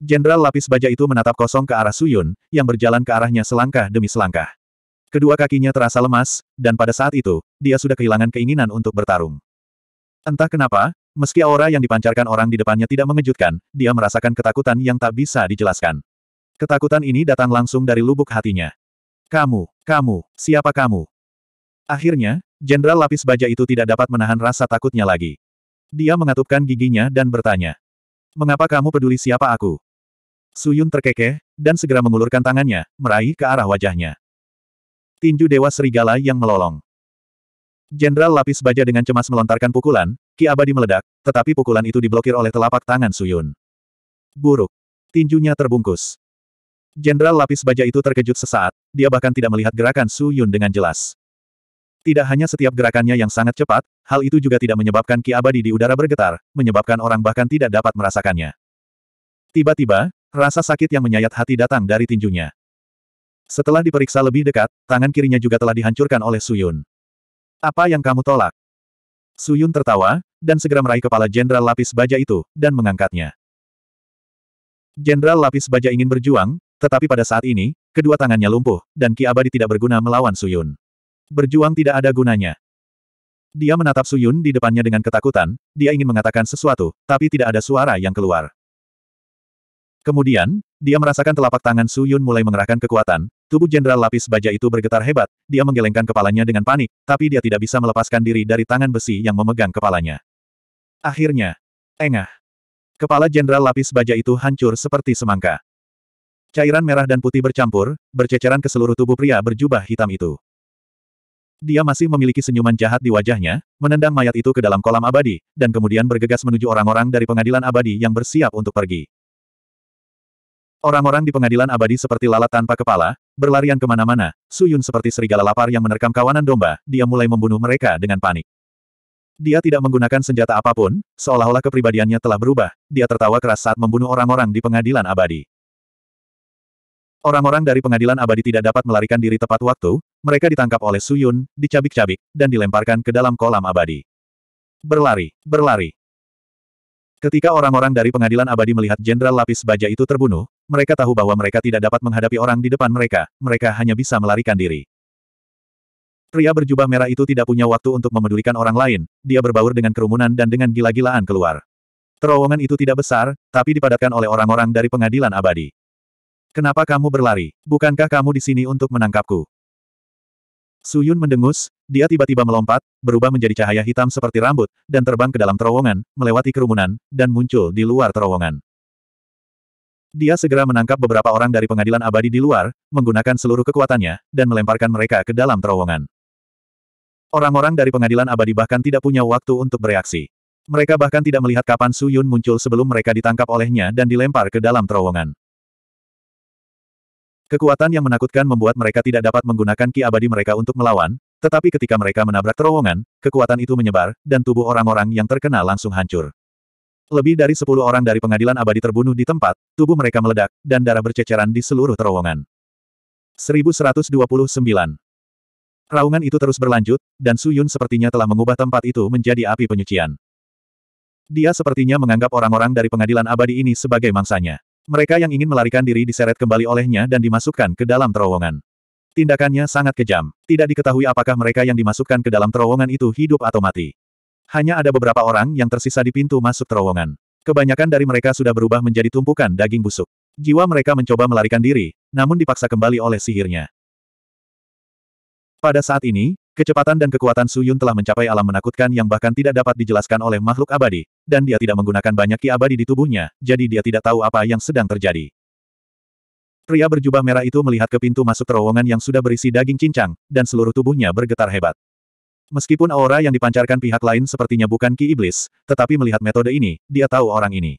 Jenderal lapis baja itu menatap kosong ke arah Suyun, yang berjalan ke arahnya selangkah demi selangkah. Kedua kakinya terasa lemas, dan pada saat itu, dia sudah kehilangan keinginan untuk bertarung. Entah kenapa, meski aura yang dipancarkan orang di depannya tidak mengejutkan, dia merasakan ketakutan yang tak bisa dijelaskan. Ketakutan ini datang langsung dari lubuk hatinya. Kamu, kamu, siapa kamu? Akhirnya, Jenderal lapis baja itu tidak dapat menahan rasa takutnya lagi. Dia mengatupkan giginya dan bertanya. Mengapa kamu peduli siapa aku? Suyun terkekeh, dan segera mengulurkan tangannya, meraih ke arah wajahnya. Tinju Dewa Serigala yang melolong. Jenderal lapis baja dengan cemas melontarkan pukulan, Ki Abadi meledak, tetapi pukulan itu diblokir oleh telapak tangan Suyun. Buruk. Tinjunya terbungkus. Jenderal lapis baja itu terkejut sesaat, dia bahkan tidak melihat gerakan Suyun dengan jelas. Tidak hanya setiap gerakannya yang sangat cepat, hal itu juga tidak menyebabkan ki abadi di udara bergetar, menyebabkan orang bahkan tidak dapat merasakannya. Tiba-tiba, rasa sakit yang menyayat hati datang dari tinjunya. Setelah diperiksa lebih dekat, tangan kirinya juga telah dihancurkan oleh Suyun. Apa yang kamu tolak? Suyun tertawa, dan segera meraih kepala Jenderal Lapis Baja itu, dan mengangkatnya. Jenderal Lapis Baja ingin berjuang, tetapi pada saat ini, kedua tangannya lumpuh, dan Ki Abadi tidak berguna melawan Suyun. Berjuang tidak ada gunanya. Dia menatap Suyun di depannya dengan ketakutan, dia ingin mengatakan sesuatu, tapi tidak ada suara yang keluar. Kemudian, dia merasakan telapak tangan Suyun mulai mengerahkan kekuatan, tubuh jenderal lapis baja itu bergetar hebat, dia menggelengkan kepalanya dengan panik, tapi dia tidak bisa melepaskan diri dari tangan besi yang memegang kepalanya. Akhirnya, engah. Kepala jenderal lapis baja itu hancur seperti semangka. Cairan merah dan putih bercampur, berceceran ke seluruh tubuh pria berjubah hitam itu. Dia masih memiliki senyuman jahat di wajahnya, menendang mayat itu ke dalam kolam abadi, dan kemudian bergegas menuju orang-orang dari pengadilan abadi yang bersiap untuk pergi. Orang-orang di pengadilan abadi seperti lalat tanpa kepala, berlarian kemana-mana, Suyun seperti serigala lapar yang menerkam kawanan domba, dia mulai membunuh mereka dengan panik. Dia tidak menggunakan senjata apapun, seolah-olah kepribadiannya telah berubah, dia tertawa keras saat membunuh orang-orang di pengadilan abadi. Orang-orang dari pengadilan abadi tidak dapat melarikan diri tepat waktu, mereka ditangkap oleh Suyun, dicabik-cabik, dan dilemparkan ke dalam kolam abadi. Berlari, berlari. Ketika orang-orang dari pengadilan abadi melihat Jenderal Lapis Baja itu terbunuh, mereka tahu bahwa mereka tidak dapat menghadapi orang di depan mereka, mereka hanya bisa melarikan diri. Pria berjubah merah itu tidak punya waktu untuk memedulikan orang lain, dia berbaur dengan kerumunan dan dengan gila-gilaan keluar. Terowongan itu tidak besar, tapi dipadatkan oleh orang-orang dari pengadilan abadi. Kenapa kamu berlari? Bukankah kamu di sini untuk menangkapku? Suyun mendengus, dia tiba-tiba melompat, berubah menjadi cahaya hitam seperti rambut, dan terbang ke dalam terowongan, melewati kerumunan, dan muncul di luar terowongan. Dia segera menangkap beberapa orang dari pengadilan abadi di luar, menggunakan seluruh kekuatannya, dan melemparkan mereka ke dalam terowongan. Orang-orang dari pengadilan abadi bahkan tidak punya waktu untuk bereaksi. Mereka bahkan tidak melihat kapan Su Yun muncul sebelum mereka ditangkap olehnya dan dilempar ke dalam terowongan. Kekuatan yang menakutkan membuat mereka tidak dapat menggunakan ki abadi mereka untuk melawan, tetapi ketika mereka menabrak terowongan, kekuatan itu menyebar, dan tubuh orang-orang yang terkena langsung hancur. Lebih dari sepuluh orang dari pengadilan abadi terbunuh di tempat, tubuh mereka meledak, dan darah berceceran di seluruh terowongan. 1129 Raungan itu terus berlanjut, dan Suyun sepertinya telah mengubah tempat itu menjadi api penyucian. Dia sepertinya menganggap orang-orang dari pengadilan abadi ini sebagai mangsanya. Mereka yang ingin melarikan diri diseret kembali olehnya dan dimasukkan ke dalam terowongan. Tindakannya sangat kejam. Tidak diketahui apakah mereka yang dimasukkan ke dalam terowongan itu hidup atau mati. Hanya ada beberapa orang yang tersisa di pintu masuk terowongan. Kebanyakan dari mereka sudah berubah menjadi tumpukan daging busuk. Jiwa mereka mencoba melarikan diri, namun dipaksa kembali oleh sihirnya. Pada saat ini, Kecepatan dan kekuatan Su Yun telah mencapai alam menakutkan yang bahkan tidak dapat dijelaskan oleh makhluk abadi, dan dia tidak menggunakan banyak ki abadi di tubuhnya, jadi dia tidak tahu apa yang sedang terjadi. Pria berjubah merah itu melihat ke pintu masuk terowongan yang sudah berisi daging cincang, dan seluruh tubuhnya bergetar hebat. Meskipun aura yang dipancarkan pihak lain sepertinya bukan ki iblis, tetapi melihat metode ini, dia tahu orang ini.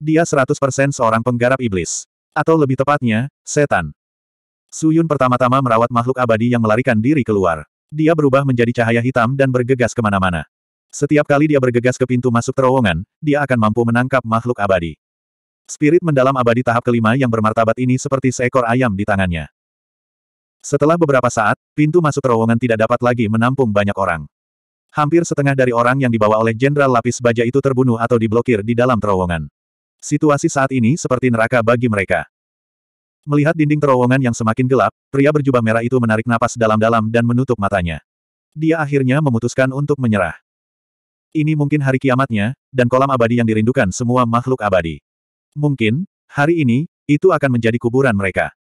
Dia 100% seorang penggarap iblis. Atau lebih tepatnya, setan. Suyun pertama-tama merawat makhluk abadi yang melarikan diri keluar. Dia berubah menjadi cahaya hitam dan bergegas kemana-mana. Setiap kali dia bergegas ke pintu masuk terowongan, dia akan mampu menangkap makhluk abadi. Spirit mendalam abadi tahap kelima yang bermartabat ini seperti seekor ayam di tangannya. Setelah beberapa saat, pintu masuk terowongan tidak dapat lagi menampung banyak orang. Hampir setengah dari orang yang dibawa oleh Jenderal Lapis Baja itu terbunuh atau diblokir di dalam terowongan. Situasi saat ini seperti neraka bagi mereka. Melihat dinding terowongan yang semakin gelap, pria berjubah merah itu menarik napas dalam-dalam dan menutup matanya. Dia akhirnya memutuskan untuk menyerah. Ini mungkin hari kiamatnya, dan kolam abadi yang dirindukan semua makhluk abadi. Mungkin, hari ini, itu akan menjadi kuburan mereka.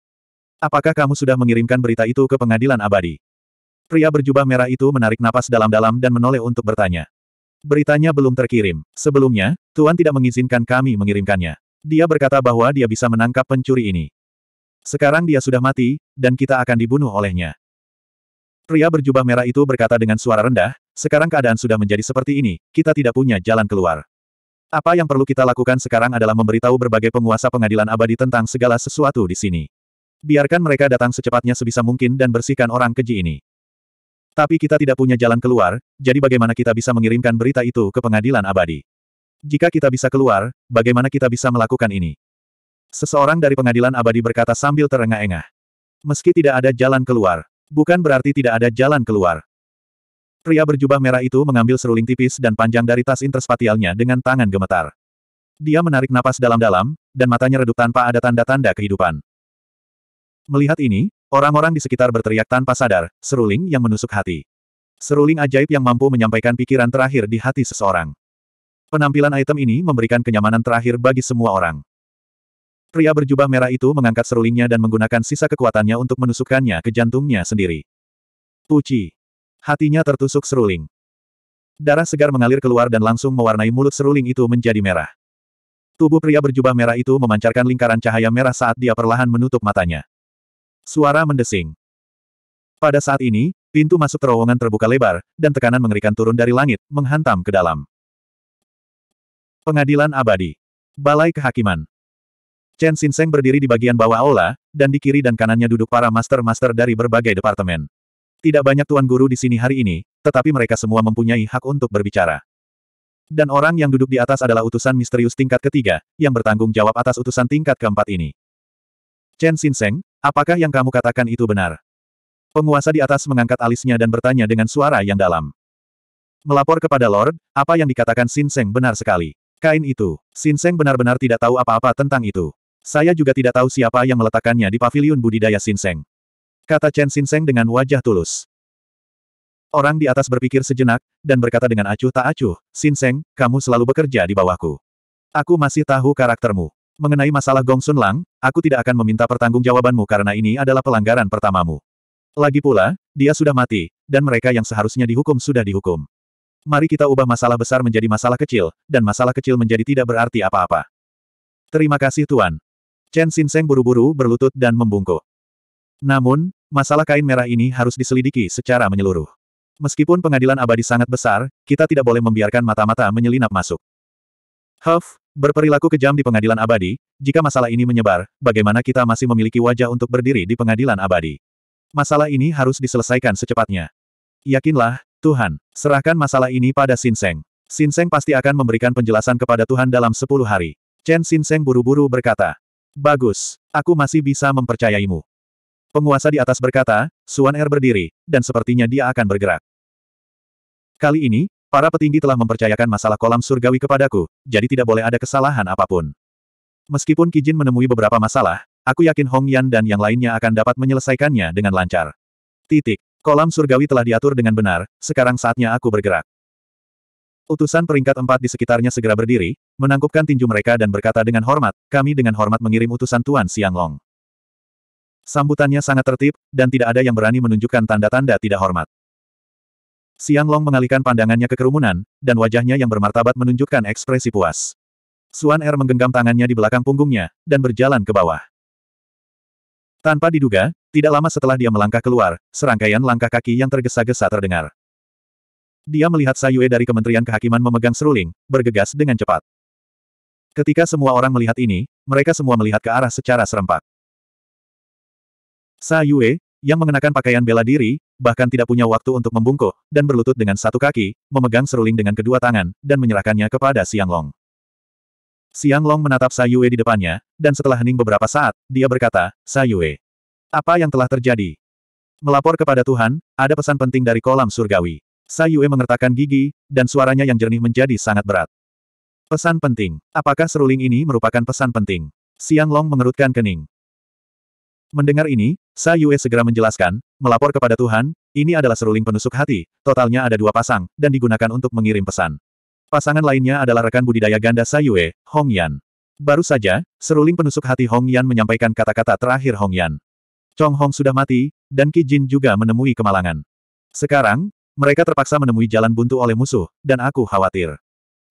Apakah kamu sudah mengirimkan berita itu ke pengadilan abadi? Pria berjubah merah itu menarik napas dalam-dalam dan menoleh untuk bertanya. Beritanya belum terkirim. Sebelumnya, Tuan tidak mengizinkan kami mengirimkannya. Dia berkata bahwa dia bisa menangkap pencuri ini. Sekarang dia sudah mati, dan kita akan dibunuh olehnya. Pria berjubah merah itu berkata dengan suara rendah, sekarang keadaan sudah menjadi seperti ini, kita tidak punya jalan keluar. Apa yang perlu kita lakukan sekarang adalah memberitahu berbagai penguasa pengadilan abadi tentang segala sesuatu di sini. Biarkan mereka datang secepatnya sebisa mungkin dan bersihkan orang keji ini. Tapi kita tidak punya jalan keluar, jadi bagaimana kita bisa mengirimkan berita itu ke pengadilan abadi? Jika kita bisa keluar, bagaimana kita bisa melakukan ini? Seseorang dari pengadilan abadi berkata sambil terengah-engah. Meski tidak ada jalan keluar, bukan berarti tidak ada jalan keluar. Pria berjubah merah itu mengambil seruling tipis dan panjang dari tas interspatialnya dengan tangan gemetar. Dia menarik napas dalam-dalam, dan matanya redup tanpa ada tanda-tanda kehidupan. Melihat ini, orang-orang di sekitar berteriak tanpa sadar, seruling yang menusuk hati. Seruling ajaib yang mampu menyampaikan pikiran terakhir di hati seseorang. Penampilan item ini memberikan kenyamanan terakhir bagi semua orang. Pria berjubah merah itu mengangkat serulingnya dan menggunakan sisa kekuatannya untuk menusukkannya ke jantungnya sendiri. Puci. Hatinya tertusuk seruling. Darah segar mengalir keluar dan langsung mewarnai mulut seruling itu menjadi merah. Tubuh pria berjubah merah itu memancarkan lingkaran cahaya merah saat dia perlahan menutup matanya. Suara mendesing. Pada saat ini, pintu masuk terowongan terbuka lebar, dan tekanan mengerikan turun dari langit, menghantam ke dalam. Pengadilan Abadi Balai Kehakiman Chen Shinseng berdiri di bagian bawah aula, dan di kiri dan kanannya duduk para master-master dari berbagai departemen. Tidak banyak tuan guru di sini hari ini, tetapi mereka semua mempunyai hak untuk berbicara. Dan orang yang duduk di atas adalah utusan misterius tingkat ketiga, yang bertanggung jawab atas utusan tingkat keempat ini. Chen Shinseng, apakah yang kamu katakan itu benar? Penguasa di atas mengangkat alisnya dan bertanya dengan suara yang dalam. Melapor kepada Lord, apa yang dikatakan Shinseng benar sekali. Kain itu, Shinseng benar-benar tidak tahu apa-apa tentang itu. Saya juga tidak tahu siapa yang meletakkannya di pavilion budidaya Sinseng. Kata Chen Sinseng dengan wajah tulus. Orang di atas berpikir sejenak, dan berkata dengan acuh tak acuh, Sinseng, kamu selalu bekerja di bawahku. Aku masih tahu karaktermu. Mengenai masalah Gong Sun Lang, aku tidak akan meminta pertanggungjawabanmu karena ini adalah pelanggaran pertamamu. Lagi pula, dia sudah mati, dan mereka yang seharusnya dihukum sudah dihukum. Mari kita ubah masalah besar menjadi masalah kecil, dan masalah kecil menjadi tidak berarti apa-apa. Terima kasih Tuan, Chen Shinseng buru-buru berlutut dan membungkuk. Namun, masalah kain merah ini harus diselidiki secara menyeluruh. Meskipun pengadilan abadi sangat besar, kita tidak boleh membiarkan mata-mata menyelinap masuk. Huff, berperilaku kejam di pengadilan abadi, jika masalah ini menyebar, bagaimana kita masih memiliki wajah untuk berdiri di pengadilan abadi? Masalah ini harus diselesaikan secepatnya. Yakinlah, Tuhan, serahkan masalah ini pada Shinseng. Shinseng pasti akan memberikan penjelasan kepada Tuhan dalam sepuluh hari. Chen Shinseng buru-buru berkata, Bagus, aku masih bisa mempercayaimu. Penguasa di atas berkata, Suan Er berdiri, dan sepertinya dia akan bergerak. Kali ini, para petinggi telah mempercayakan masalah kolam surgawi kepadaku, jadi tidak boleh ada kesalahan apapun. Meskipun Kijin menemui beberapa masalah, aku yakin Hong Yan dan yang lainnya akan dapat menyelesaikannya dengan lancar. Titik. Kolam surgawi telah diatur dengan benar, sekarang saatnya aku bergerak. Utusan peringkat empat di sekitarnya segera berdiri, menangkupkan tinju mereka dan berkata dengan hormat, kami dengan hormat mengirim utusan Tuan Siang Long. Sambutannya sangat tertib, dan tidak ada yang berani menunjukkan tanda-tanda tidak hormat. Siang Long mengalihkan pandangannya ke kerumunan, dan wajahnya yang bermartabat menunjukkan ekspresi puas. Suan Er menggenggam tangannya di belakang punggungnya, dan berjalan ke bawah. Tanpa diduga, tidak lama setelah dia melangkah keluar, serangkaian langkah kaki yang tergesa-gesa terdengar. Dia melihat Sayue dari Kementerian Kehakiman memegang seruling, bergegas dengan cepat. Ketika semua orang melihat ini, mereka semua melihat ke arah secara serempak. Sayue, yang mengenakan pakaian bela diri, bahkan tidak punya waktu untuk membungkuk, dan berlutut dengan satu kaki, memegang seruling dengan kedua tangan, dan menyerahkannya kepada Siang Long. Siang Long menatap Sayue di depannya, dan setelah hening beberapa saat, dia berkata, Sayue, apa yang telah terjadi? Melapor kepada Tuhan, ada pesan penting dari kolam surgawi. Sayue mengertakkan gigi, dan suaranya yang jernih menjadi sangat berat. Pesan penting. Apakah seruling ini merupakan pesan penting? Siang Long mengerutkan kening. Mendengar ini, Sayue segera menjelaskan, melapor kepada Tuhan, ini adalah seruling penusuk hati, totalnya ada dua pasang, dan digunakan untuk mengirim pesan. Pasangan lainnya adalah rekan budidaya ganda Sayue, Hong Yan. Baru saja, seruling penusuk hati Hong Yan menyampaikan kata-kata terakhir Hong Yan. Chong Hong sudah mati, dan Ki Jin juga menemui kemalangan. Sekarang, mereka terpaksa menemui jalan buntu oleh musuh, dan aku khawatir.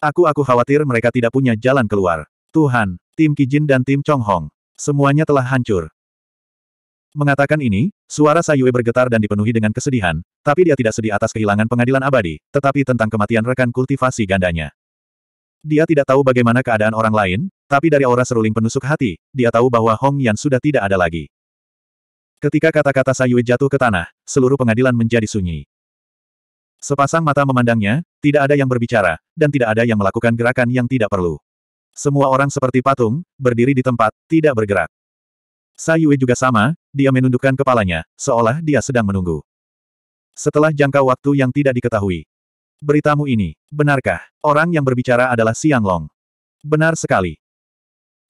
Aku-aku khawatir mereka tidak punya jalan keluar. Tuhan, tim Kijin dan tim Chong Hong. Semuanya telah hancur. Mengatakan ini, suara Sayue bergetar dan dipenuhi dengan kesedihan, tapi dia tidak sedih atas kehilangan pengadilan abadi, tetapi tentang kematian rekan kultivasi gandanya. Dia tidak tahu bagaimana keadaan orang lain, tapi dari aura seruling penusuk hati, dia tahu bahwa Hong Yan sudah tidak ada lagi. Ketika kata-kata Sayue jatuh ke tanah, seluruh pengadilan menjadi sunyi. Sepasang mata memandangnya, tidak ada yang berbicara, dan tidak ada yang melakukan gerakan yang tidak perlu. Semua orang seperti patung, berdiri di tempat, tidak bergerak. Sayue juga sama, dia menundukkan kepalanya, seolah dia sedang menunggu. Setelah jangka waktu yang tidak diketahui. Beritamu ini, benarkah, orang yang berbicara adalah Siang Long? Benar sekali.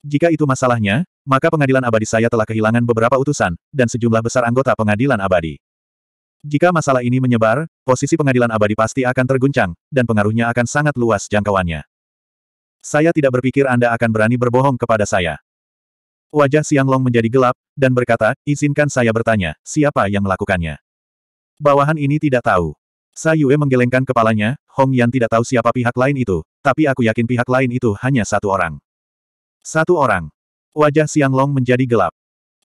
Jika itu masalahnya, maka pengadilan abadi saya telah kehilangan beberapa utusan, dan sejumlah besar anggota pengadilan abadi. Jika masalah ini menyebar, posisi pengadilan abadi pasti akan terguncang, dan pengaruhnya akan sangat luas jangkauannya. Saya tidak berpikir Anda akan berani berbohong kepada saya. Wajah Siang Long menjadi gelap, dan berkata, izinkan saya bertanya, siapa yang melakukannya? Bawahan ini tidak tahu. Sayue menggelengkan kepalanya, Hong Yan tidak tahu siapa pihak lain itu, tapi aku yakin pihak lain itu hanya satu orang. Satu orang. Wajah Siang Long menjadi gelap.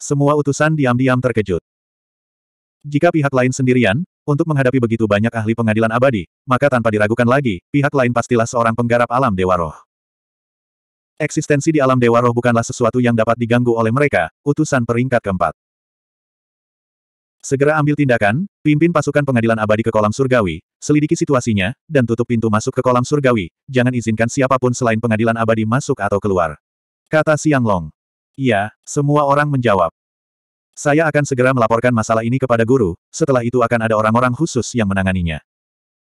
Semua utusan diam-diam terkejut. Jika pihak lain sendirian, untuk menghadapi begitu banyak ahli pengadilan abadi, maka tanpa diragukan lagi, pihak lain pastilah seorang penggarap alam Dewa Roh. Eksistensi di alam Dewa Roh bukanlah sesuatu yang dapat diganggu oleh mereka, utusan peringkat keempat. Segera ambil tindakan, pimpin pasukan pengadilan abadi ke kolam surgawi, selidiki situasinya, dan tutup pintu masuk ke kolam surgawi, jangan izinkan siapapun selain pengadilan abadi masuk atau keluar. Kata Siang Long. Iya, semua orang menjawab. Saya akan segera melaporkan masalah ini kepada guru, setelah itu akan ada orang-orang khusus yang menanganinya.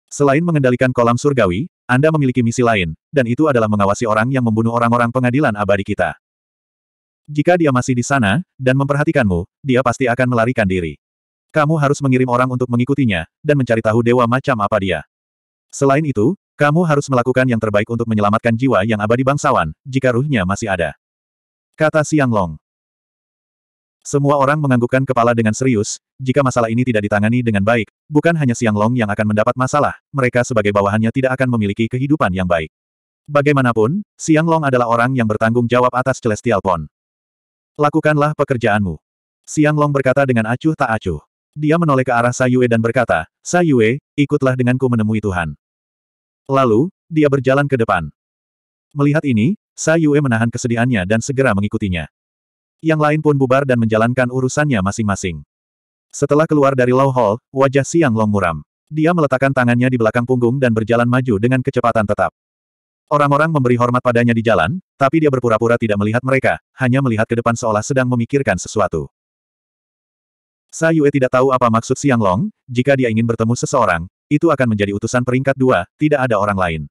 Selain mengendalikan kolam surgawi, Anda memiliki misi lain, dan itu adalah mengawasi orang yang membunuh orang-orang pengadilan abadi kita. Jika dia masih di sana, dan memperhatikanmu, dia pasti akan melarikan diri. Kamu harus mengirim orang untuk mengikutinya, dan mencari tahu dewa macam apa dia. Selain itu, kamu harus melakukan yang terbaik untuk menyelamatkan jiwa yang abadi bangsawan, jika ruhnya masih ada. Kata Siang Long. Semua orang menganggukkan kepala dengan serius, jika masalah ini tidak ditangani dengan baik, bukan hanya Siang Long yang akan mendapat masalah, mereka sebagai bawahannya tidak akan memiliki kehidupan yang baik. Bagaimanapun, Siang Long adalah orang yang bertanggung jawab atas Celestial Pond. Lakukanlah pekerjaanmu. Siang Long berkata dengan acuh tak acuh. Dia menoleh ke arah Sayue dan berkata, Sayue, ikutlah denganku menemui Tuhan. Lalu, dia berjalan ke depan. Melihat ini, Sayue menahan kesedihannya dan segera mengikutinya. Yang lain pun bubar dan menjalankan urusannya masing-masing. Setelah keluar dari Law Hall, wajah Siang Long muram. Dia meletakkan tangannya di belakang punggung dan berjalan maju dengan kecepatan tetap. Orang-orang memberi hormat padanya di jalan, tapi dia berpura-pura tidak melihat mereka, hanya melihat ke depan seolah sedang memikirkan sesuatu. Sayue tidak tahu apa maksud Siang Long, jika dia ingin bertemu seseorang, itu akan menjadi utusan peringkat dua, tidak ada orang lain.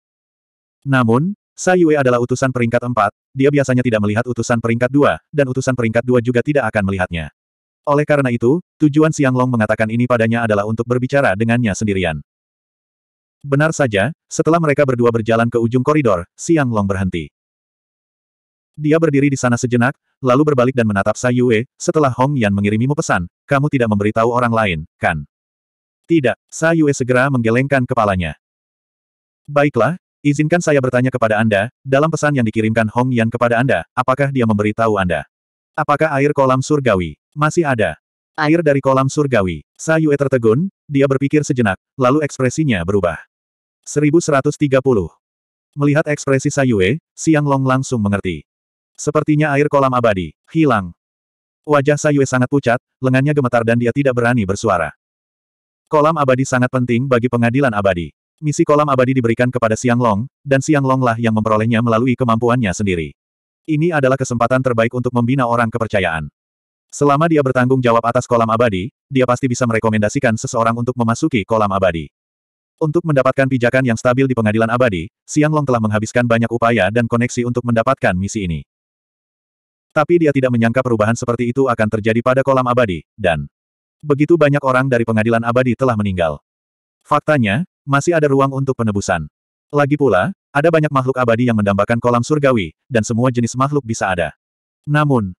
Namun, Sayu'e adalah utusan peringkat empat, dia biasanya tidak melihat utusan peringkat dua, dan utusan peringkat dua juga tidak akan melihatnya. Oleh karena itu, tujuan Siang Long mengatakan ini padanya adalah untuk berbicara dengannya sendirian. Benar saja, setelah mereka berdua berjalan ke ujung koridor, Siang Long berhenti. Dia berdiri di sana sejenak, lalu berbalik dan menatap Sayu'e. setelah Hong Yan mengirimimu pesan, kamu tidak memberitahu orang lain, kan? Tidak, Sayu'e segera menggelengkan kepalanya. Baiklah, Izinkan saya bertanya kepada Anda, dalam pesan yang dikirimkan Hong Yan kepada Anda, apakah dia memberitahu Anda? Apakah air kolam surgawi masih ada? Air dari kolam surgawi. Sayue tertegun, dia berpikir sejenak, lalu ekspresinya berubah. 1130. Melihat ekspresi Sayue, Siang Long langsung mengerti. Sepertinya air kolam abadi, hilang. Wajah Sayue sangat pucat, lengannya gemetar dan dia tidak berani bersuara. Kolam abadi sangat penting bagi pengadilan abadi. Misi kolam abadi diberikan kepada Siang Long, dan Siang Long lah yang memperolehnya melalui kemampuannya sendiri. Ini adalah kesempatan terbaik untuk membina orang kepercayaan. Selama dia bertanggung jawab atas kolam abadi, dia pasti bisa merekomendasikan seseorang untuk memasuki kolam abadi. Untuk mendapatkan pijakan yang stabil di pengadilan abadi, Siang Long telah menghabiskan banyak upaya dan koneksi untuk mendapatkan misi ini. Tapi dia tidak menyangka perubahan seperti itu akan terjadi pada kolam abadi, dan begitu banyak orang dari pengadilan abadi telah meninggal. Faktanya, masih ada ruang untuk penebusan. Lagi pula, ada banyak makhluk abadi yang mendambakan kolam surgawi, dan semua jenis makhluk bisa ada. Namun,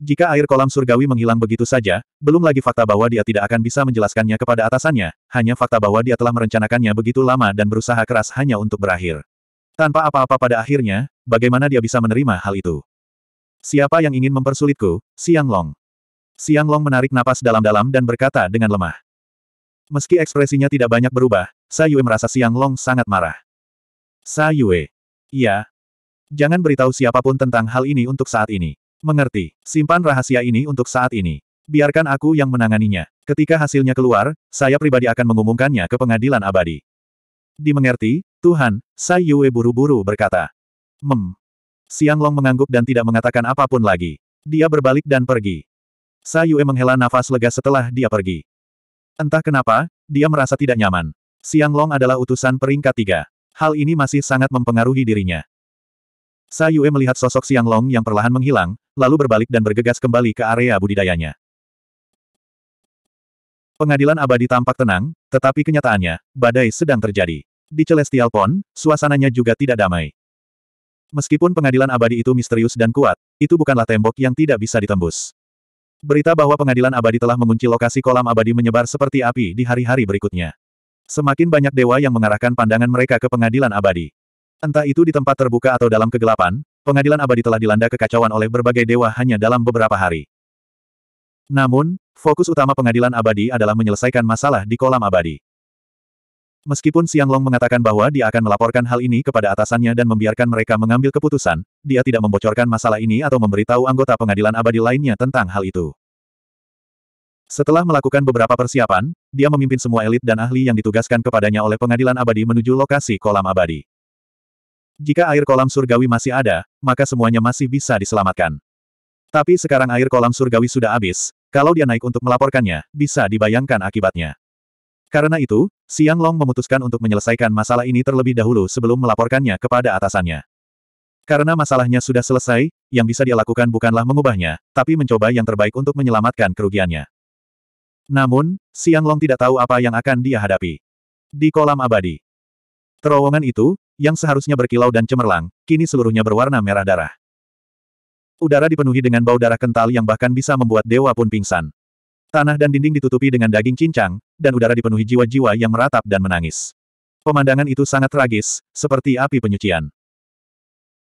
jika air kolam surgawi menghilang begitu saja, belum lagi fakta bahwa dia tidak akan bisa menjelaskannya kepada atasannya, hanya fakta bahwa dia telah merencanakannya begitu lama dan berusaha keras hanya untuk berakhir. Tanpa apa-apa pada akhirnya, bagaimana dia bisa menerima hal itu? Siapa yang ingin mempersulitku? Siang Long. Siang Long menarik napas dalam-dalam dan berkata dengan lemah. Meski ekspresinya tidak banyak berubah, Sayue merasa Siang Long sangat marah. Sayue. Iya. Jangan beritahu siapapun tentang hal ini untuk saat ini. Mengerti. Simpan rahasia ini untuk saat ini. Biarkan aku yang menanganinya. Ketika hasilnya keluar, saya pribadi akan mengumumkannya ke pengadilan abadi. Dimengerti, Tuhan, Sai Yue buru-buru berkata. Mem. Siang Long mengangguk dan tidak mengatakan apapun lagi. Dia berbalik dan pergi. Sai Yue menghela nafas lega setelah dia pergi. Entah kenapa, dia merasa tidak nyaman. Siang Long adalah utusan peringkat tiga. Hal ini masih sangat mempengaruhi dirinya. Sa Yue melihat sosok Siang Long yang perlahan menghilang, lalu berbalik dan bergegas kembali ke area budidayanya. Pengadilan abadi tampak tenang, tetapi kenyataannya, badai sedang terjadi. Di Celestial Pond, suasananya juga tidak damai. Meskipun pengadilan abadi itu misterius dan kuat, itu bukanlah tembok yang tidak bisa ditembus. Berita bahwa pengadilan abadi telah mengunci lokasi kolam abadi menyebar seperti api di hari-hari berikutnya. Semakin banyak dewa yang mengarahkan pandangan mereka ke pengadilan abadi. Entah itu di tempat terbuka atau dalam kegelapan, pengadilan abadi telah dilanda kekacauan oleh berbagai dewa hanya dalam beberapa hari. Namun, fokus utama pengadilan abadi adalah menyelesaikan masalah di kolam abadi. Meskipun Siang Long mengatakan bahwa dia akan melaporkan hal ini kepada atasannya dan membiarkan mereka mengambil keputusan, dia tidak membocorkan masalah ini atau memberitahu anggota pengadilan abadi lainnya tentang hal itu. Setelah melakukan beberapa persiapan, dia memimpin semua elit dan ahli yang ditugaskan kepadanya oleh pengadilan abadi menuju lokasi kolam abadi. Jika air kolam surgawi masih ada, maka semuanya masih bisa diselamatkan. Tapi sekarang air kolam surgawi sudah habis, kalau dia naik untuk melaporkannya, bisa dibayangkan akibatnya. Karena itu, Siang Long memutuskan untuk menyelesaikan masalah ini terlebih dahulu sebelum melaporkannya kepada atasannya. Karena masalahnya sudah selesai, yang bisa dia lakukan bukanlah mengubahnya, tapi mencoba yang terbaik untuk menyelamatkan kerugiannya. Namun, Siang Long tidak tahu apa yang akan dia hadapi. Di kolam abadi. Terowongan itu, yang seharusnya berkilau dan cemerlang, kini seluruhnya berwarna merah darah. Udara dipenuhi dengan bau darah kental yang bahkan bisa membuat dewa pun pingsan. Tanah dan dinding ditutupi dengan daging cincang, dan udara dipenuhi jiwa-jiwa yang meratap dan menangis. Pemandangan itu sangat tragis, seperti api penyucian.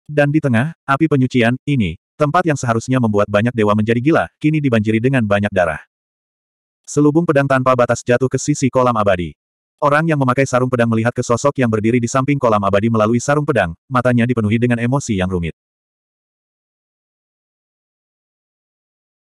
Dan di tengah, api penyucian, ini, tempat yang seharusnya membuat banyak dewa menjadi gila, kini dibanjiri dengan banyak darah. Selubung pedang tanpa batas jatuh ke sisi kolam abadi. Orang yang memakai sarung pedang melihat ke sosok yang berdiri di samping kolam abadi melalui sarung pedang, matanya dipenuhi dengan emosi yang rumit.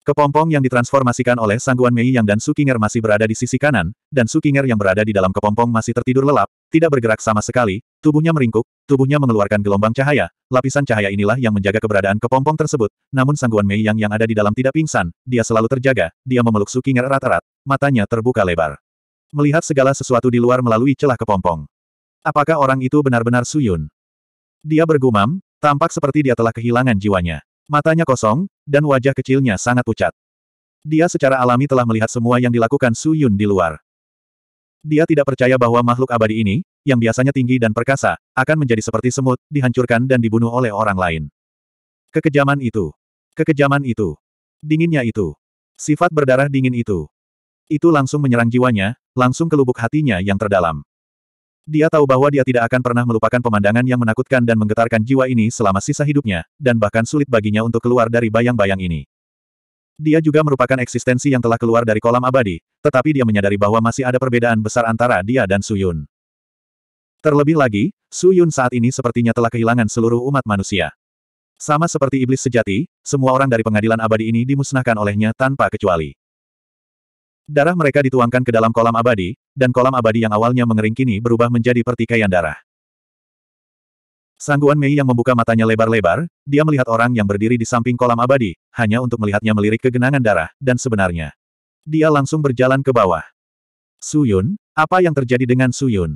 Kepompong yang ditransformasikan oleh sangguan Mei Yang dan Sukinger masih berada di sisi kanan, dan Sukinger yang berada di dalam kepompong masih tertidur lelap, tidak bergerak sama sekali, tubuhnya meringkuk, tubuhnya mengeluarkan gelombang cahaya, lapisan cahaya inilah yang menjaga keberadaan kepompong tersebut, namun sangguan Mei Yang yang ada di dalam tidak pingsan, dia selalu terjaga, dia memeluk Sukinger erat-erat, matanya terbuka lebar. Melihat segala sesuatu di luar melalui celah kepompong. Apakah orang itu benar-benar Suyun? Dia bergumam, tampak seperti dia telah kehilangan jiwanya. Matanya kosong, dan wajah kecilnya sangat pucat. Dia secara alami telah melihat semua yang dilakukan Su Yun di luar. Dia tidak percaya bahwa makhluk abadi ini, yang biasanya tinggi dan perkasa, akan menjadi seperti semut, dihancurkan dan dibunuh oleh orang lain. Kekejaman itu. Kekejaman itu. Dinginnya itu. Sifat berdarah dingin itu. Itu langsung menyerang jiwanya, langsung ke lubuk hatinya yang terdalam. Dia tahu bahwa dia tidak akan pernah melupakan pemandangan yang menakutkan dan menggetarkan jiwa ini selama sisa hidupnya, dan bahkan sulit baginya untuk keluar dari bayang-bayang ini. Dia juga merupakan eksistensi yang telah keluar dari kolam abadi, tetapi dia menyadari bahwa masih ada perbedaan besar antara dia dan Suyun. Terlebih lagi, Suyun saat ini sepertinya telah kehilangan seluruh umat manusia. Sama seperti iblis sejati, semua orang dari pengadilan abadi ini dimusnahkan olehnya tanpa kecuali. Darah mereka dituangkan ke dalam kolam abadi, dan kolam abadi yang awalnya mengering kini berubah menjadi pertikaian darah. Sangguan Mei yang membuka matanya lebar-lebar, dia melihat orang yang berdiri di samping kolam abadi, hanya untuk melihatnya melirik ke genangan darah, dan sebenarnya. Dia langsung berjalan ke bawah. Suyun, apa yang terjadi dengan Suyun?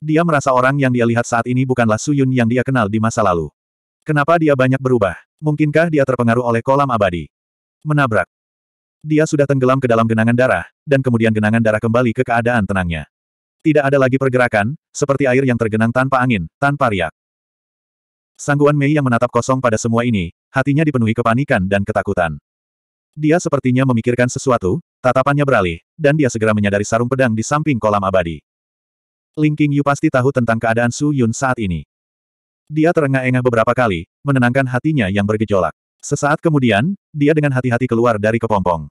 Dia merasa orang yang dia lihat saat ini bukanlah Suyun yang dia kenal di masa lalu. Kenapa dia banyak berubah? Mungkinkah dia terpengaruh oleh kolam abadi? Menabrak. Dia sudah tenggelam ke dalam genangan darah, dan kemudian genangan darah kembali ke keadaan tenangnya. Tidak ada lagi pergerakan, seperti air yang tergenang tanpa angin, tanpa riak. Sangguan Mei yang menatap kosong pada semua ini, hatinya dipenuhi kepanikan dan ketakutan. Dia sepertinya memikirkan sesuatu, tatapannya beralih, dan dia segera menyadari sarung pedang di samping kolam abadi. Ling King Yu pasti tahu tentang keadaan Su Yun saat ini. Dia terengah-engah beberapa kali, menenangkan hatinya yang bergejolak. Sesaat kemudian, dia dengan hati-hati keluar dari kepompong.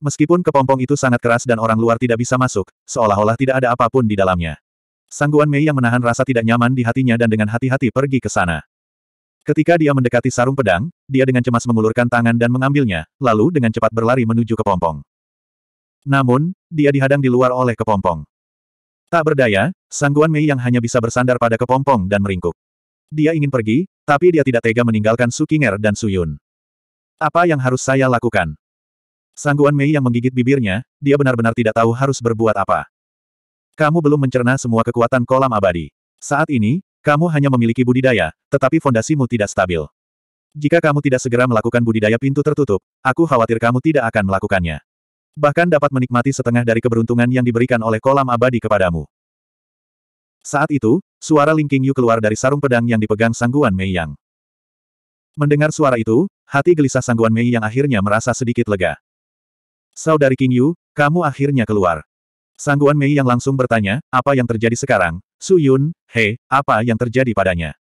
Meskipun kepompong itu sangat keras dan orang luar tidak bisa masuk, seolah-olah tidak ada apapun di dalamnya. Sangguan Mei yang menahan rasa tidak nyaman di hatinya dan dengan hati-hati pergi ke sana. Ketika dia mendekati sarung pedang, dia dengan cemas mengulurkan tangan dan mengambilnya, lalu dengan cepat berlari menuju kepompong. Namun, dia dihadang di luar oleh kepompong. Tak berdaya, Sangguan Mei yang hanya bisa bersandar pada kepompong dan meringkuk. Dia ingin pergi, tapi dia tidak tega meninggalkan Su Qinger dan Su Yun. Apa yang harus saya lakukan? Sangguan Mei yang menggigit bibirnya, dia benar-benar tidak tahu harus berbuat apa. Kamu belum mencerna semua kekuatan kolam abadi. Saat ini, kamu hanya memiliki budidaya, tetapi fondasimu tidak stabil. Jika kamu tidak segera melakukan budidaya pintu tertutup, aku khawatir kamu tidak akan melakukannya. Bahkan dapat menikmati setengah dari keberuntungan yang diberikan oleh kolam abadi kepadamu. Saat itu, suara Ling Qingyu keluar dari sarung pedang yang dipegang Sangguan Mei Yang. Mendengar suara itu, hati gelisah Sangguan Mei Yang akhirnya merasa sedikit lega. Saudari Qingyu, kamu akhirnya keluar. Sangguan Mei Yang langsung bertanya, apa yang terjadi sekarang? Su Yun, hei, apa yang terjadi padanya?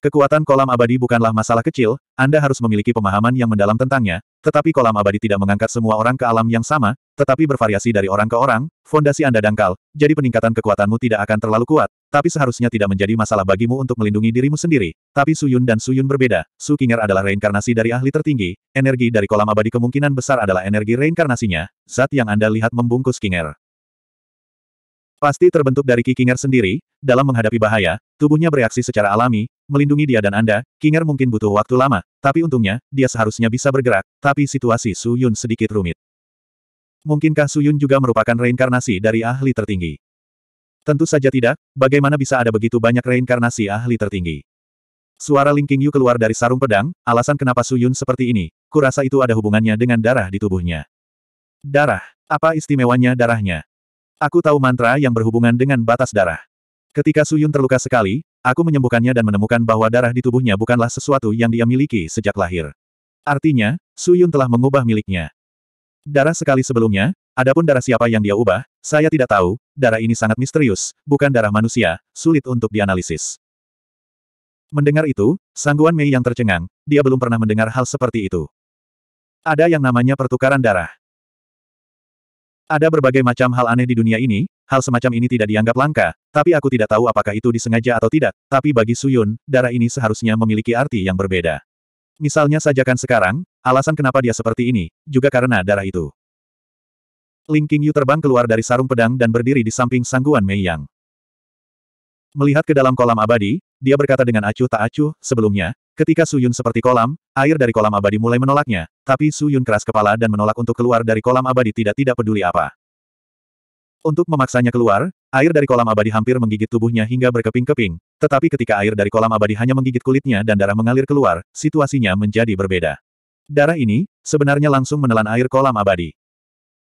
Kekuatan kolam abadi bukanlah masalah kecil, Anda harus memiliki pemahaman yang mendalam tentangnya, tetapi kolam abadi tidak mengangkat semua orang ke alam yang sama, tetapi bervariasi dari orang ke orang, fondasi Anda dangkal, jadi peningkatan kekuatanmu tidak akan terlalu kuat, tapi seharusnya tidak menjadi masalah bagimu untuk melindungi dirimu sendiri. Tapi Suyun dan Suyun berbeda, Su Kinger adalah reinkarnasi dari ahli tertinggi, energi dari kolam abadi kemungkinan besar adalah energi reinkarnasinya, zat yang Anda lihat membungkus Kinger. Pasti terbentuk dari Ki Kinger sendiri, dalam menghadapi bahaya, tubuhnya bereaksi secara alami, melindungi dia dan Anda, Kinger mungkin butuh waktu lama, tapi untungnya, dia seharusnya bisa bergerak, tapi situasi Su Yun sedikit rumit. Mungkinkah Su Yun juga merupakan reinkarnasi dari ahli tertinggi? Tentu saja tidak, bagaimana bisa ada begitu banyak reinkarnasi ahli tertinggi? Suara Ling Qingyu keluar dari sarung pedang, alasan kenapa Su Yun seperti ini, kurasa itu ada hubungannya dengan darah di tubuhnya. Darah, apa istimewanya darahnya? Aku tahu mantra yang berhubungan dengan batas darah. Ketika Suyun terluka sekali, aku menyembuhkannya dan menemukan bahwa darah di tubuhnya bukanlah sesuatu yang dia miliki sejak lahir. Artinya, Suyun telah mengubah miliknya. Darah sekali sebelumnya, adapun darah siapa yang dia ubah, saya tidak tahu, darah ini sangat misterius, bukan darah manusia, sulit untuk dianalisis. Mendengar itu, Sangguan Mei yang tercengang, dia belum pernah mendengar hal seperti itu. Ada yang namanya pertukaran darah. Ada berbagai macam hal aneh di dunia ini, hal semacam ini tidak dianggap langka, tapi aku tidak tahu apakah itu disengaja atau tidak, tapi bagi Suyun, darah ini seharusnya memiliki arti yang berbeda. Misalnya sajakan sekarang, alasan kenapa dia seperti ini, juga karena darah itu. Ling Qingyu terbang keluar dari sarung pedang dan berdiri di samping sangguan Mei Yang. Melihat ke dalam kolam abadi, dia berkata dengan acuh tak acuh, sebelumnya, Ketika Suyun seperti kolam, air dari kolam abadi mulai menolaknya, tapi Suyun keras kepala dan menolak untuk keluar dari kolam abadi tidak-tidak peduli apa. Untuk memaksanya keluar, air dari kolam abadi hampir menggigit tubuhnya hingga berkeping-keping, tetapi ketika air dari kolam abadi hanya menggigit kulitnya dan darah mengalir keluar, situasinya menjadi berbeda. Darah ini, sebenarnya langsung menelan air kolam abadi.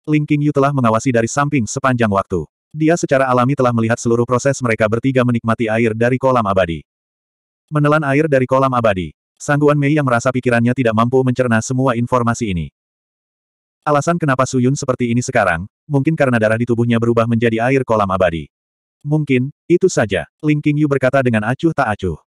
Ling Qingyu telah mengawasi dari samping sepanjang waktu. Dia secara alami telah melihat seluruh proses mereka bertiga menikmati air dari kolam abadi. Menelan air dari kolam abadi. Sangguan Mei yang merasa pikirannya tidak mampu mencerna semua informasi ini. Alasan kenapa Suyun seperti ini sekarang, mungkin karena darah di tubuhnya berubah menjadi air kolam abadi. Mungkin, itu saja, Ling Qingyu berkata dengan acuh tak acuh.